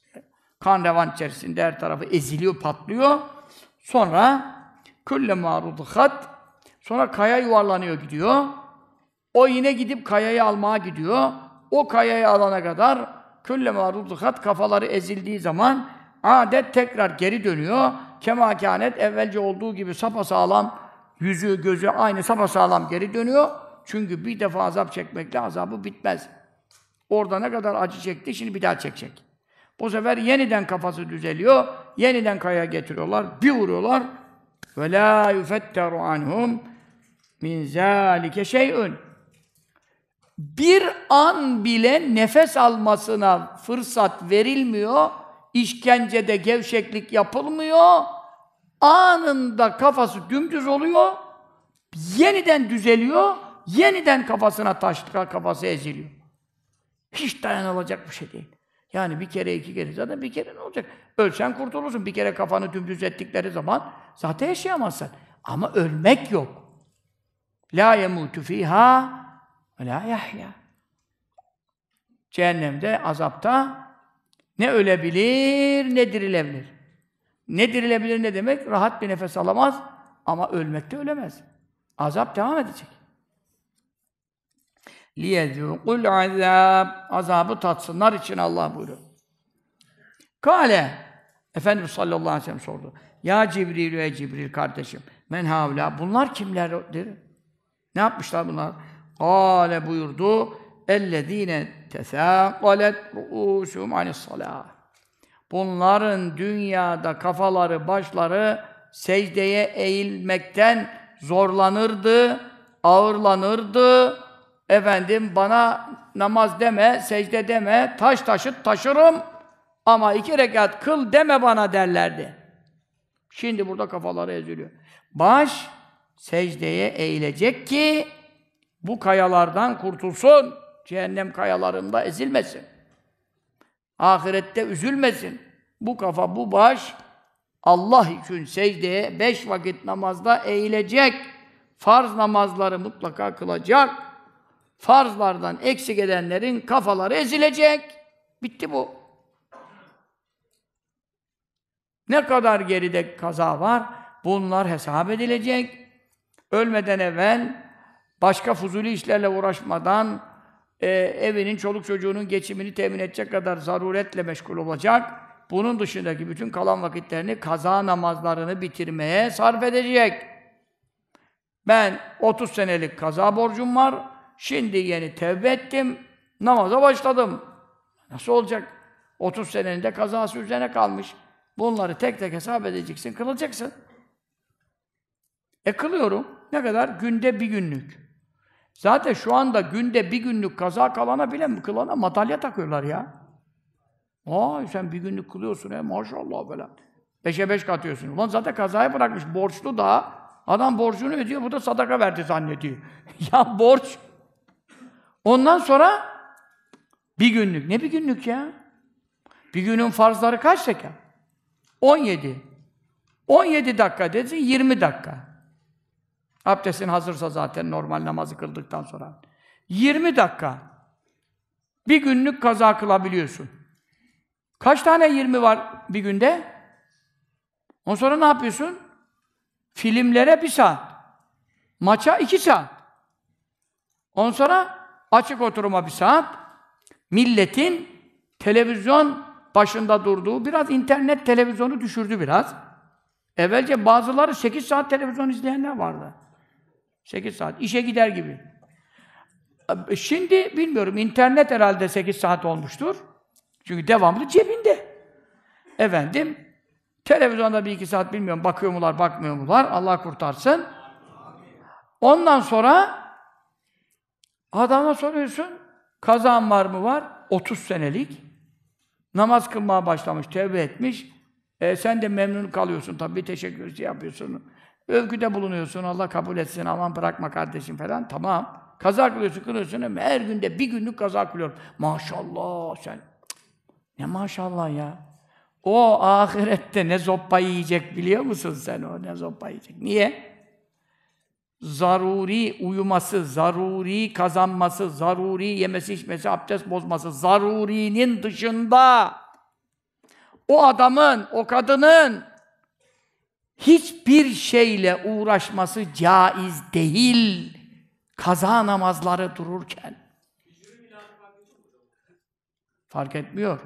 Kan revan içerisinde her tarafı eziliyor, patlıyor. Sonra külle marudhat Sonra kaya yuvarlanıyor gidiyor. O yine gidip kayayı almaya gidiyor. O kayayı alana kadar külleme rudhat kafaları ezildiği zaman adet tekrar geri dönüyor. Kemakanet evvelce olduğu gibi sapa sağlam yüzü, gözü aynı sapa sağlam geri dönüyor. Çünkü bir defa azap çekmekle azabı bitmez. Orada ne kadar acı çekti, şimdi bir daha çekecek. Bu sefer yeniden kafası düzeliyor, yeniden kaya getiriyorlar, bir vuruyorlar. Ve la yufettaru anhum min zalike şey'ün. Bir an bile nefes almasına fırsat verilmiyor, işkencede gevşeklik yapılmıyor, anında kafası dümdüz oluyor, yeniden düzeliyor, yeniden kafasına taş kafası eziliyor. Hiç dayanılacak bir şey değil. Yani bir kere iki kere zaten bir kere ne olacak? Ölsen kurtulursun. Bir kere kafanı dümdüz ettikleri zaman zaten yaşayamazsın. Ama ölmek yok. La yemutu fiha la yahya. Cehennemde, azapta ne ölebilir ne dirilebilir. Ne dirilebilir ne demek? Rahat bir nefes alamaz ama ölmekte ölemez. Azap devam edecek. لِيَذُقُ azab Azabı tatsınlar için Allah buyuruyor. Kale Efendimiz sallallahu aleyhi ve sellem sordu. Ya Cibril ve Cibril kardeşim men havla bunlar kimlerdir? Ne yapmışlar bunlar? Kale buyurdu. Ellezine tesâkalet ru'ûsûm anissalâh. Bunların dünyada kafaları, başları secdeye eğilmekten zorlanırdı, ağırlanırdı. Efendim bana namaz deme, secde deme, taş taşıt taşırım ama iki rekat kıl deme bana derlerdi. Şimdi burada kafaları eziliyor. Baş secdeye eğilecek ki bu kayalardan kurtulsun. Cehennem kayalarında ezilmesin. Ahirette üzülmesin. Bu kafa, bu baş Allah için secdeye beş vakit namazda eğilecek. Farz namazları mutlaka kılacak. Farzlardan eksik edenlerin kafaları ezilecek. Bitti bu. Ne kadar geride kaza var? Bunlar hesap edilecek ölmeden evvel başka fuzuli işlerle uğraşmadan e, evinin, çoluk çocuğunun geçimini temin edecek kadar zaruretle meşgul olacak. Bunun dışındaki bütün kalan vakitlerini kaza namazlarını bitirmeye sarf edecek. Ben 30 senelik kaza borcum var. Şimdi yeni tevbe ettim. Namaza başladım. Nasıl olacak? 30 senenin de kazası üzerine kalmış. Bunları tek tek hesap edeceksin, kılacaksın. E kılıyorum. Ne kadar? Günde bir günlük. Zaten şu anda günde bir günlük kaza kalana bile mi kılana madalya takıyorlar ya. Aa sen bir günlük kılıyorsun he maşallah falan. Beşe beş katıyorsun. Ulan zaten kazayı bırakmış borçlu da adam borcunu ödüyor bu da sadaka verdi zannediyor. ya borç. Ondan sonra bir günlük. Ne bir günlük ya? Bir günün farzları kaç rekat? 17. 17 dakika dedin 20 dakika. Abdestin hazırsa zaten normal namazı kıldıktan sonra. 20 dakika. Bir günlük kaza kılabiliyorsun. Kaç tane 20 var bir günde? Ondan sonra ne yapıyorsun? Filmlere bir saat. Maça iki saat. Ondan sonra açık oturuma bir saat. Milletin televizyon başında durduğu, biraz internet televizyonu düşürdü biraz. Evvelce bazıları 8 saat televizyon izleyenler vardı. 8 saat. İşe gider gibi. E, şimdi bilmiyorum. internet herhalde 8 saat olmuştur. Çünkü devamlı cebinde. Efendim televizyonda bir iki saat bilmiyorum bakıyor mular bakmıyor mular. Allah kurtarsın. Ondan sonra adama soruyorsun kazan var mı var? 30 senelik. Namaz kılmaya başlamış, tevbe etmiş. E, sen de memnun kalıyorsun tabii, teşekkür şey yapıyorsun. Övgüde bulunuyorsun, Allah kabul etsin, aman bırakma kardeşim falan. Tamam. Kaza kılıyorsun, kılıyorsun ama her günde bir günlük kaza kılıyorum. Maşallah sen. Ne maşallah ya. O ahirette ne zoppa yiyecek biliyor musun sen o ne zoppa yiyecek? Niye? Zaruri uyuması, zaruri kazanması, zaruri yemesi, içmesi, abdest bozması, zarurinin dışında o adamın, o kadının hiçbir şeyle uğraşması caiz değil. Kaza namazları dururken. Fark etmiyor.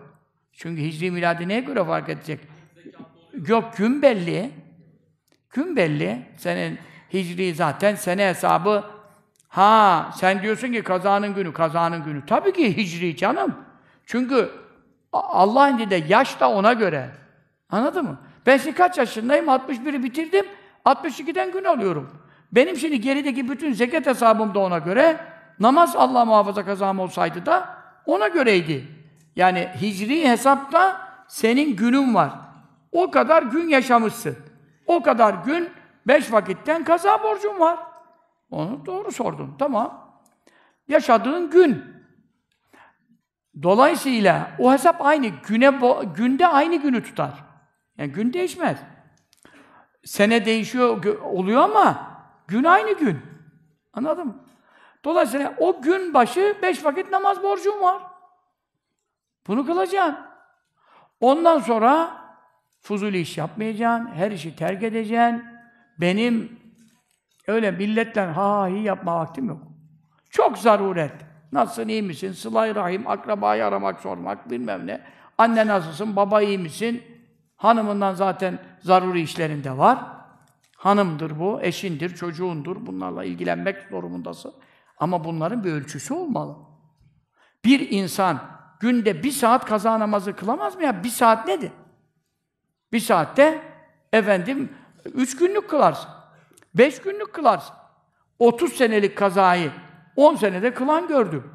Çünkü Hicri miladi neye göre fark edecek? Yok gün belli. Gün belli. Senin Hicri zaten sene hesabı ha sen diyorsun ki kazanın günü, kazanın günü. Tabii ki Hicri canım. Çünkü Allah'ın dinde yaş da ona göre. Anladın mı? Ben şimdi kaç yaşındayım? 61'i bitirdim. 62'den gün alıyorum. Benim şimdi gerideki bütün zekat hesabım da ona göre. Namaz Allah muhafaza kazam olsaydı da ona göreydi. Yani hicri hesapta senin günün var. O kadar gün yaşamışsın. O kadar gün beş vakitten kaza borcun var. Onu doğru sordun. Tamam. Yaşadığın gün. Dolayısıyla o hesap aynı. Güne, günde aynı günü tutar. Yani gün değişmez. Sene değişiyor, oluyor ama gün aynı gün. Anladın mı? Dolayısıyla o gün başı beş vakit namaz borcum var. Bunu kılacaksın. Ondan sonra fuzul iş yapmayacaksın, her işi terk edeceksin. Benim öyle milletten ha iyi yapma vaktim yok. Çok zaruret. Nasılsın, iyi misin? Sıla-i Rahim, akrabayı aramak, sormak, bilmem ne. Anne nasılsın, baba iyi misin? Hanımından zaten zaruri işlerinde var. Hanımdır bu, eşindir, çocuğundur. Bunlarla ilgilenmek zorundasın. Ama bunların bir ölçüsü olmalı. Bir insan günde bir saat kaza namazı kılamaz mı ya? Bir saat nedir? Bir saatte efendim üç günlük kılarsın. Beş günlük kılarsın. Otuz senelik kazayı on senede kılan gördüm.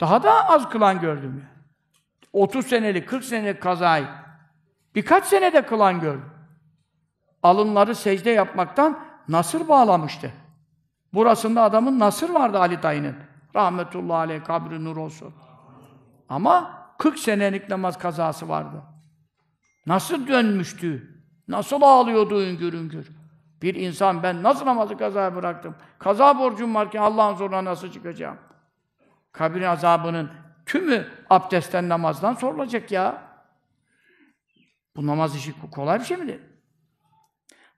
Daha da az kılan gördüm ya. Otuz 30 senelik, 40 senelik kazayı Birkaç senede kılan gördüm. Alınları secde yapmaktan nasır bağlamıştı. Burasında adamın nasır vardı Ali dayının. Rahmetullahi aleyh kabri nur olsun. Ama 40 senelik namaz kazası vardı. Nasıl dönmüştü? Nasıl ağlıyordu üngür üngür? Bir insan ben nasıl namazı kazaya bıraktım? Kaza borcum varken Allah'ın zoruna nasıl çıkacağım? Kabir azabının tümü abdestten namazdan sorulacak ya. Bu namaz işi kolay bir şey midir?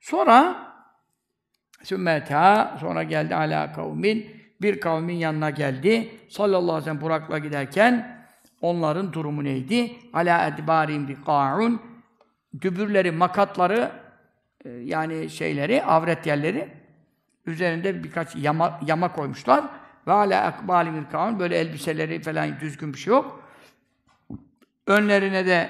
Sonra sümmeta sonra geldi ala kavmin bir kavmin yanına geldi. Sallallahu aleyhi ve sellem Burak'la giderken onların durumu neydi? Ala edbarin bi ka'un dübürleri, makatları e, yani şeyleri, avret yerleri üzerinde birkaç yama, yama koymuşlar. Ve ala akbali bir kavun böyle elbiseleri falan düzgün bir şey yok. Önlerine de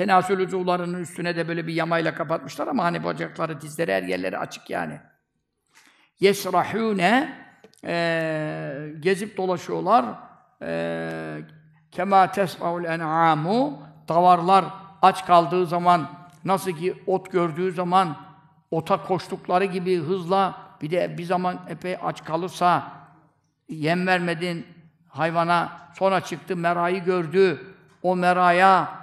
Tenasül ucularının üstüne de böyle bir yamayla kapatmışlar ama hani bacakları, dizleri, her yerleri açık yani. Yesrahûne e, gezip dolaşıyorlar. E, Kema tesraul en'amu davarlar aç kaldığı zaman nasıl ki ot gördüğü zaman ota koştukları gibi hızla bir de bir zaman epey aç kalırsa yem vermedin hayvana sonra çıktı merayı gördü o meraya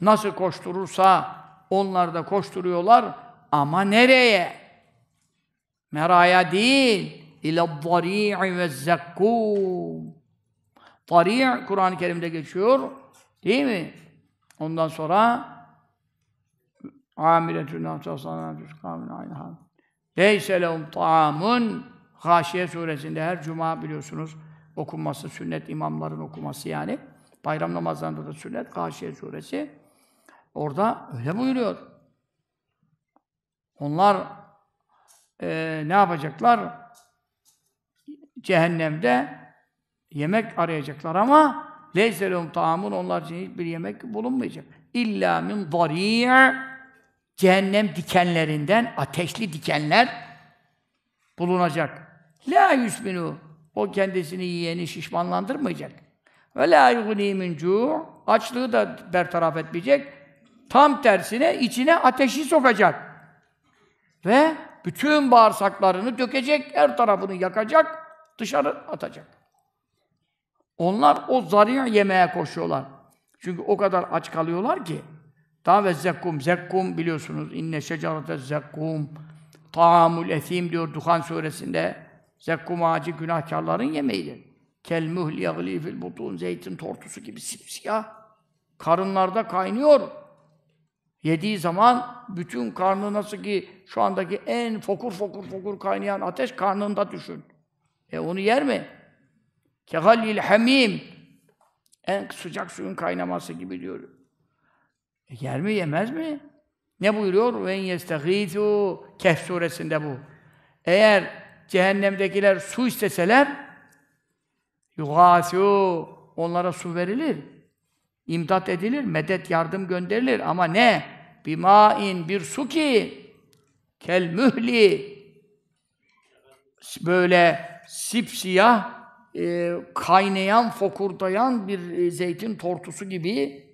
Nasıl koşturursa onlar da koşturuyorlar ama nereye? Meraya değil. İle dari'i ve zekkum. Dari' Kur'an-ı Kerim'de geçiyor. Değil mi? Ondan sonra amiretün Leyse lehum ta'amun Haşiye suresinde her cuma biliyorsunuz okunması sünnet imamların okuması yani. Bayram namazlarında da sünnet Haşiye suresi. Orada öyle buyuruyor. Onlar e, ne yapacaklar? Cehennemde yemek arayacaklar ama leyselum taamun onlar için hiçbir yemek bulunmayacak. İlla min dari'i cehennem dikenlerinden ateşli dikenler bulunacak. La yusminu o kendisini yiyeni şişmanlandırmayacak. Ve la yughni min açlığı da bertaraf etmeyecek. Tam tersine içine ateşi sokacak. Ve bütün bağırsaklarını dökecek, her tarafını yakacak, dışarı atacak. Onlar o zarıya yemeye koşuyorlar. Çünkü o kadar aç kalıyorlar ki. Ta ve zekkum, zekkum biliyorsunuz. İnne şecarete zekkum. Taamul esim diyor Duhan suresinde. Zekkum ağacı günahkarların yemeğidir. Kel mühl yagli fil butun zeytin tortusu gibi simsiyah. Karınlarda kaynıyor. Yediği zaman bütün karnı nasıl ki şu andaki en fokur fokur fokur kaynayan ateş karnında düşün. E onu yer mi? Kehallil hamim. En sıcak suyun kaynaması gibi diyor. E yer mi yemez mi? Ne buyuruyor? Ve yestehizu Kehf suresinde bu. Eğer cehennemdekiler su isteseler yugasu onlara su verilir. İmdat edilir, medet, yardım gönderilir ama ne? Bimain bir su ki kel mühli böyle sipsiyah e, kaynayan, fokurdayan bir e, zeytin tortusu gibi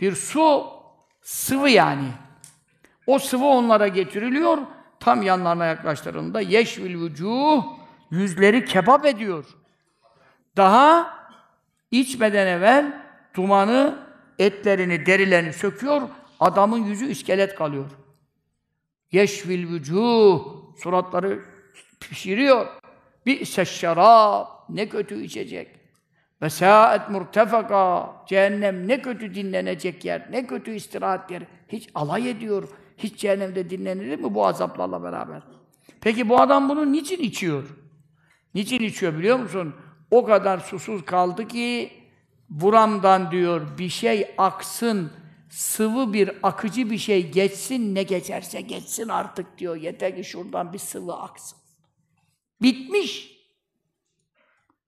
bir su sıvı yani. O sıvı onlara getiriliyor. Tam yanlarına yaklaştırıldığında yeşvil vücuh yüzleri kebap ediyor. Daha içmeden evvel dumanı etlerini, derilerini söküyor, adamın yüzü iskelet kalıyor. Yeşvil vücuh, suratları pişiriyor. Bir şarap, ne kötü içecek. Ve saat murtefaka, cehennem ne kötü dinlenecek yer, ne kötü istirahat yer Hiç alay ediyor. Hiç cehennemde dinlenir mi bu azaplarla beraber? Peki bu adam bunu niçin içiyor? Niçin içiyor biliyor musun? O kadar susuz kaldı ki buramdan diyor bir şey aksın, sıvı bir, akıcı bir şey geçsin, ne geçerse geçsin artık diyor. Yeter ki şuradan bir sıvı aksın. Bitmiş.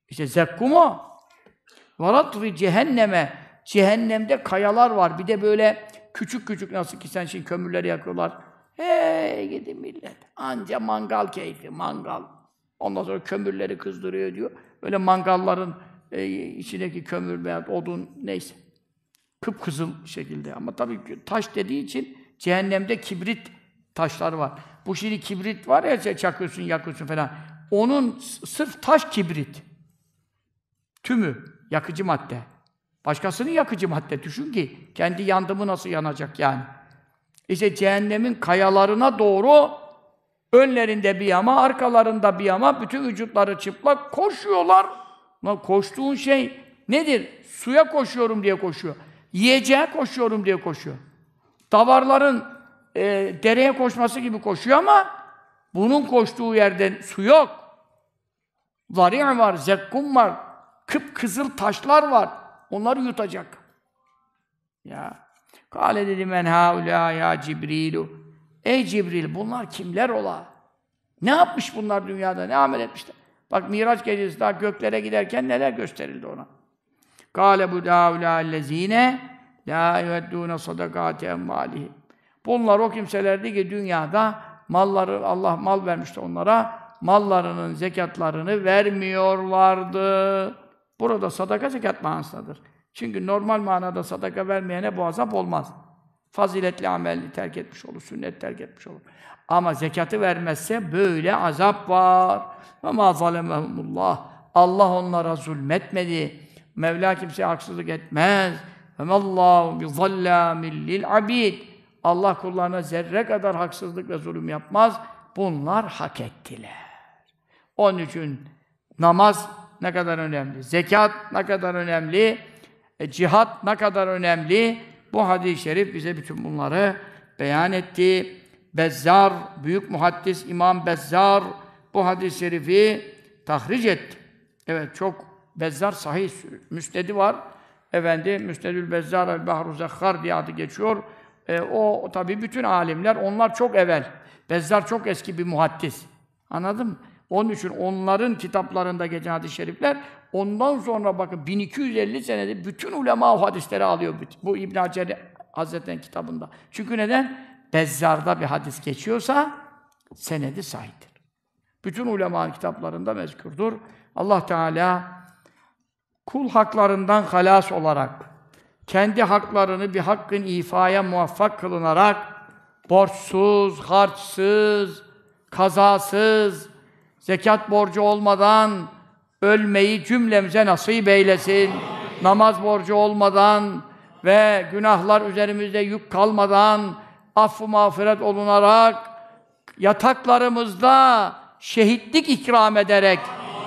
İşte zekkum o. Varatri cehenneme. Cehennemde kayalar var. Bir de böyle küçük küçük nasıl ki sen şimdi kömürleri yakıyorlar. Hey gidin millet. Anca mangal keyfi, mangal. Ondan sonra kömürleri kızdırıyor diyor. Böyle mangalların e, içindeki kömür veya odun neyse. Kıpkızıl şekilde. Ama tabii taş dediği için cehennemde kibrit taşlar var. Bu şimdi kibrit var ya şey, çakıyorsun, yakıyorsun falan. Onun sırf taş kibrit. Tümü yakıcı madde. Başkasının yakıcı madde. Düşün ki kendi yandımı nasıl yanacak yani. İşte cehennemin kayalarına doğru önlerinde bir yama, arkalarında bir yama, bütün vücutları çıplak koşuyorlar. Ama koştuğun şey nedir? Suya koşuyorum diye koşuyor. Yiyeceğe koşuyorum diye koşuyor. Davarların e, dereye koşması gibi koşuyor ama bunun koştuğu yerden su yok. Zari'a var, zekkum var, kıpkızıl taşlar var. Onları yutacak. Ya. Kale dedi men haula ya Cibrilu. Ey Cibril bunlar kimler ola? Ne yapmış bunlar dünyada? Ne amel etmişler? Bak Miraç gecesi daha göklere giderken neler gösterildi ona. Kâle bu dâulâllezîne lâ yueddûne sadakâti emmâlihim. Bunlar o kimselerdi ki dünyada malları Allah mal vermişti onlara mallarının zekatlarını vermiyorlardı. Burada sadaka zekat manasıdır. Çünkü normal manada sadaka vermeyene bu azap olmaz. Faziletli ameli terk etmiş olur, sünnet terk etmiş olur. Ama zekatı vermezse böyle azap var. Ve zalemehumullah. Allah onlara zulmetmedi. Mevla kimseye haksızlık etmez. Ve mallahu bi lil abid. Allah kullarına zerre kadar haksızlık ve zulüm yapmaz. Bunlar hak ettiler. Onun için namaz ne kadar önemli, zekat ne kadar önemli, e, cihat ne kadar önemli. Bu hadis-i şerif bize bütün bunları beyan etti. Bezzar, büyük muhaddis İmam Bezzar bu hadis-i şerifi tahric etti. Evet çok Bezzar sahih müstedi var. Efendi müstedül Bezzar el Bahru Zekhar diye adı geçiyor. E, o tabii bütün alimler onlar çok evvel. Bezzar çok eski bir muhaddis. Anladın mı? Onun için onların kitaplarında geçen hadis-i şerifler ondan sonra bakın 1250 senede bütün ulema o hadisleri alıyor. Bu İbn Hacer Hazretleri'nin kitabında. Çünkü neden? Bezzar'da bir hadis geçiyorsa senedi sahiptir. Bütün ulema kitaplarında mezkurdur. Allah Teala kul haklarından halas olarak kendi haklarını bir hakkın ifaya muvaffak kılınarak borçsuz, harçsız, kazasız, zekat borcu olmadan ölmeyi cümlemize nasip eylesin. Namaz borcu olmadan ve günahlar üzerimizde yük kalmadan affı mağfiret olunarak yataklarımızda şehitlik ikram ederek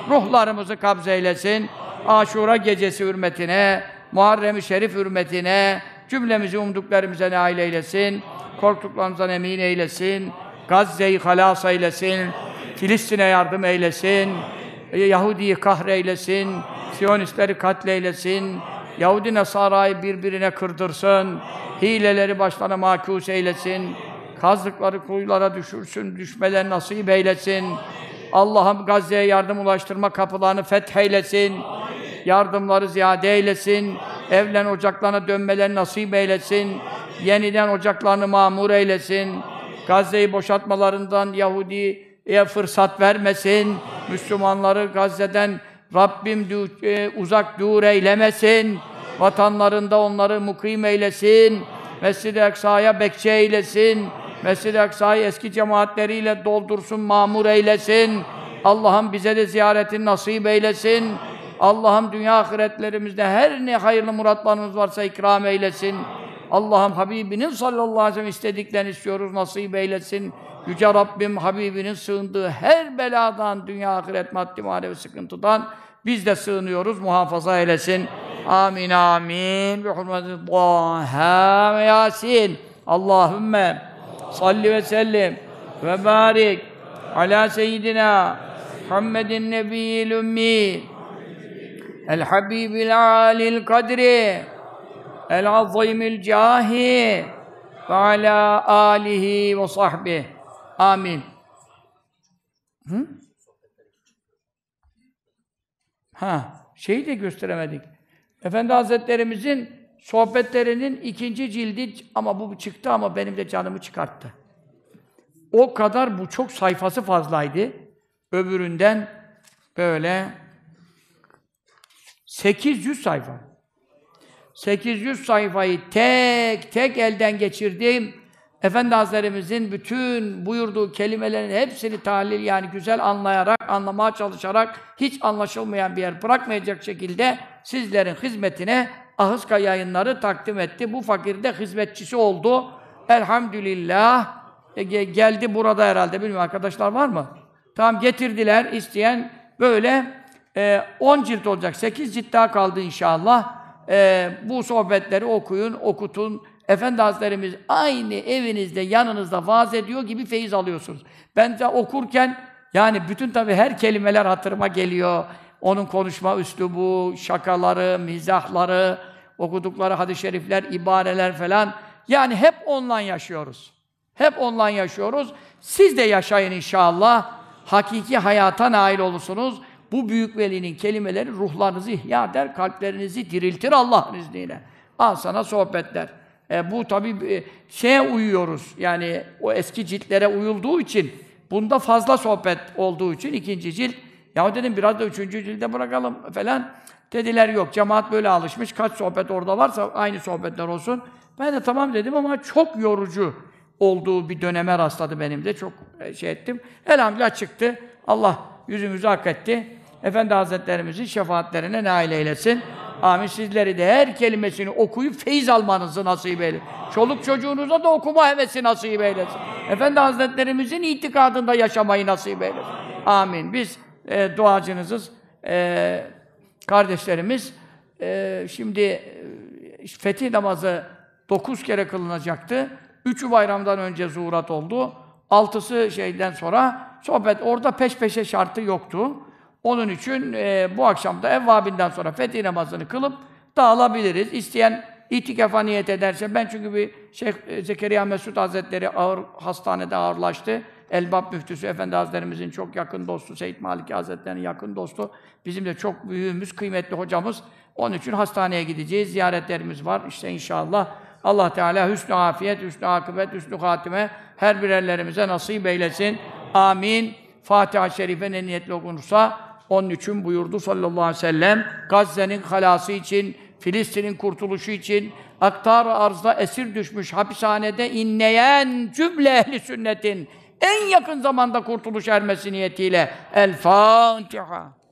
ruhlarımızı kabz eylesin. Aşura gecesi hürmetine, Muharrem-i Şerif hürmetine, cümlemizi umduklarımıza nail eylesin. Korktuklarımızdan emin eylesin. Gazze'yi halas eylesin. Filistin'e yardım eylesin. E, Yahudi'yi kahreylesin. Siyonistleri katleylesin. Yahudi Nasara'yı birbirine kırdırsın. Hileleri başlarına makus eylesin. Kazdıkları kuyulara düşürsün, düşmeler nasip eylesin. Allah'ım Gazze'ye yardım ulaştırma kapılarını fetheylesin. Yardımları ziyade eylesin. Evlen ocaklarına dönmeler nasip eylesin. Yeniden ocaklarını mamur eylesin. Gazze'yi boşaltmalarından Yahudi'ye fırsat vermesin. Müslümanları Gazze'den Rabbim du- e, uzak dur eylemesin. Vatanlarında onları mukim eylesin. Mescid-i Eksa'ya bekçe eylesin. Mescid-i Eksa'yı eski cemaatleriyle doldursun, mamur eylesin. Allah'ım bize de ziyaretin nasip eylesin. Allah'ım dünya ahiretlerimizde her ne hayırlı muratlarımız varsa ikram eylesin. Allah'ım Habibinin sallallahu aleyhi ve sellem istediklerini istiyoruz, nasip eylesin. Yüce Rabbim Habibinin sığındığı her beladan, dünya ahiret maddi manevi sıkıntıdan biz de sığınıyoruz. Muhafaza eylesin. Amin amin. Bi hurmeti Taha ve Yasin. Allahümme salli ve sellim ve barik ala seyyidina Muhammedin nebiyyil ümmi el habibil alil kadri el azimil cahi ve ala alihi ve sahbihi. Amin. Hı? Ha, şeyi de gösteremedik. Efendi Hazretlerimizin sohbetlerinin ikinci cildi ama bu çıktı ama benim de canımı çıkarttı. O kadar bu çok sayfası fazlaydı. Öbüründen böyle 800 sayfa. 800 sayfayı tek tek elden geçirdim. Efendi Hazretlerimizin bütün buyurduğu kelimelerin hepsini tahlil yani güzel anlayarak, anlamaya çalışarak hiç anlaşılmayan bir yer bırakmayacak şekilde sizlerin hizmetine Ahıska yayınları takdim etti. Bu fakir de hizmetçisi oldu. Elhamdülillah. E, geldi burada herhalde. Bilmiyorum arkadaşlar var mı? Tamam getirdiler isteyen böyle 10 e, cilt olacak. 8 cilt daha kaldı inşallah. E, bu sohbetleri okuyun, okutun Efendi Hazretlerimiz aynı evinizde, yanınızda vaaz ediyor gibi feyiz alıyorsunuz. Ben de okurken yani bütün tabi her kelimeler hatırıma geliyor. Onun konuşma üslubu, şakaları, mizahları, okudukları hadis-i şerifler, ibareler falan. Yani hep ondan yaşıyoruz. Hep ondan yaşıyoruz. Siz de yaşayın inşallah. Hakiki hayata nail olursunuz. Bu büyük velinin kelimeleri ruhlarınızı ihya eder, kalplerinizi diriltir Allah'ın izniyle. Al sana sohbetler. E, bu tabi e, şeye uyuyoruz. Yani o eski ciltlere uyulduğu için bunda fazla sohbet olduğu için ikinci cilt ya dedim biraz da üçüncü cilde bırakalım falan. Dediler yok. Cemaat böyle alışmış. Kaç sohbet orada varsa aynı sohbetler olsun. Ben de tamam dedim ama çok yorucu olduğu bir döneme rastladı benim de. Çok e, şey ettim. Elhamdülillah çıktı. Allah yüzümüzü hak etti. Efendi Hazretlerimizin şefaatlerine nail eylesin. Amin. Sizleri de her kelimesini okuyup feyiz almanızı nasip eylesin. Çoluk çocuğunuza da okuma hevesi nasip eylesin. Efendi Hazretlerimizin itikadında yaşamayı nasip eylesin. Amin. Biz e, duacınızız. E, kardeşlerimiz e, şimdi e, fetih namazı dokuz kere kılınacaktı. Üçü bayramdan önce zuhurat oldu. Altısı şeyden sonra sohbet. Orada peş peşe şartı yoktu. Onun için e, bu akşam da evvabinden sonra fetih namazını kılıp dağılabiliriz. İsteyen itikafa niyet ederse, ben çünkü bir Şeyh e, Zekeriya Mesud Hazretleri ağır, hastanede ağırlaştı. Elbap Müftüsü Efendi Hazretlerimizin çok yakın dostu, Seyyid Maliki Hazretleri'nin yakın dostu. Bizim de çok büyüğümüz, kıymetli hocamız. Onun için hastaneye gideceğiz, ziyaretlerimiz var. İşte inşallah Allah Teala hüsnü afiyet, hüsnü akıbet, hüsnü hatime her birerlerimize nasip eylesin. Amin. Fatiha-i Şerife niyetli niyetle okunursa onun için buyurdu sallallahu aleyhi ve sellem Gazze'nin halası için, Filistin'in kurtuluşu için aktar arzda esir düşmüş hapishanede inleyen cümle ehli sünnetin en yakın zamanda kurtuluş ermesi niyetiyle El Fatiha.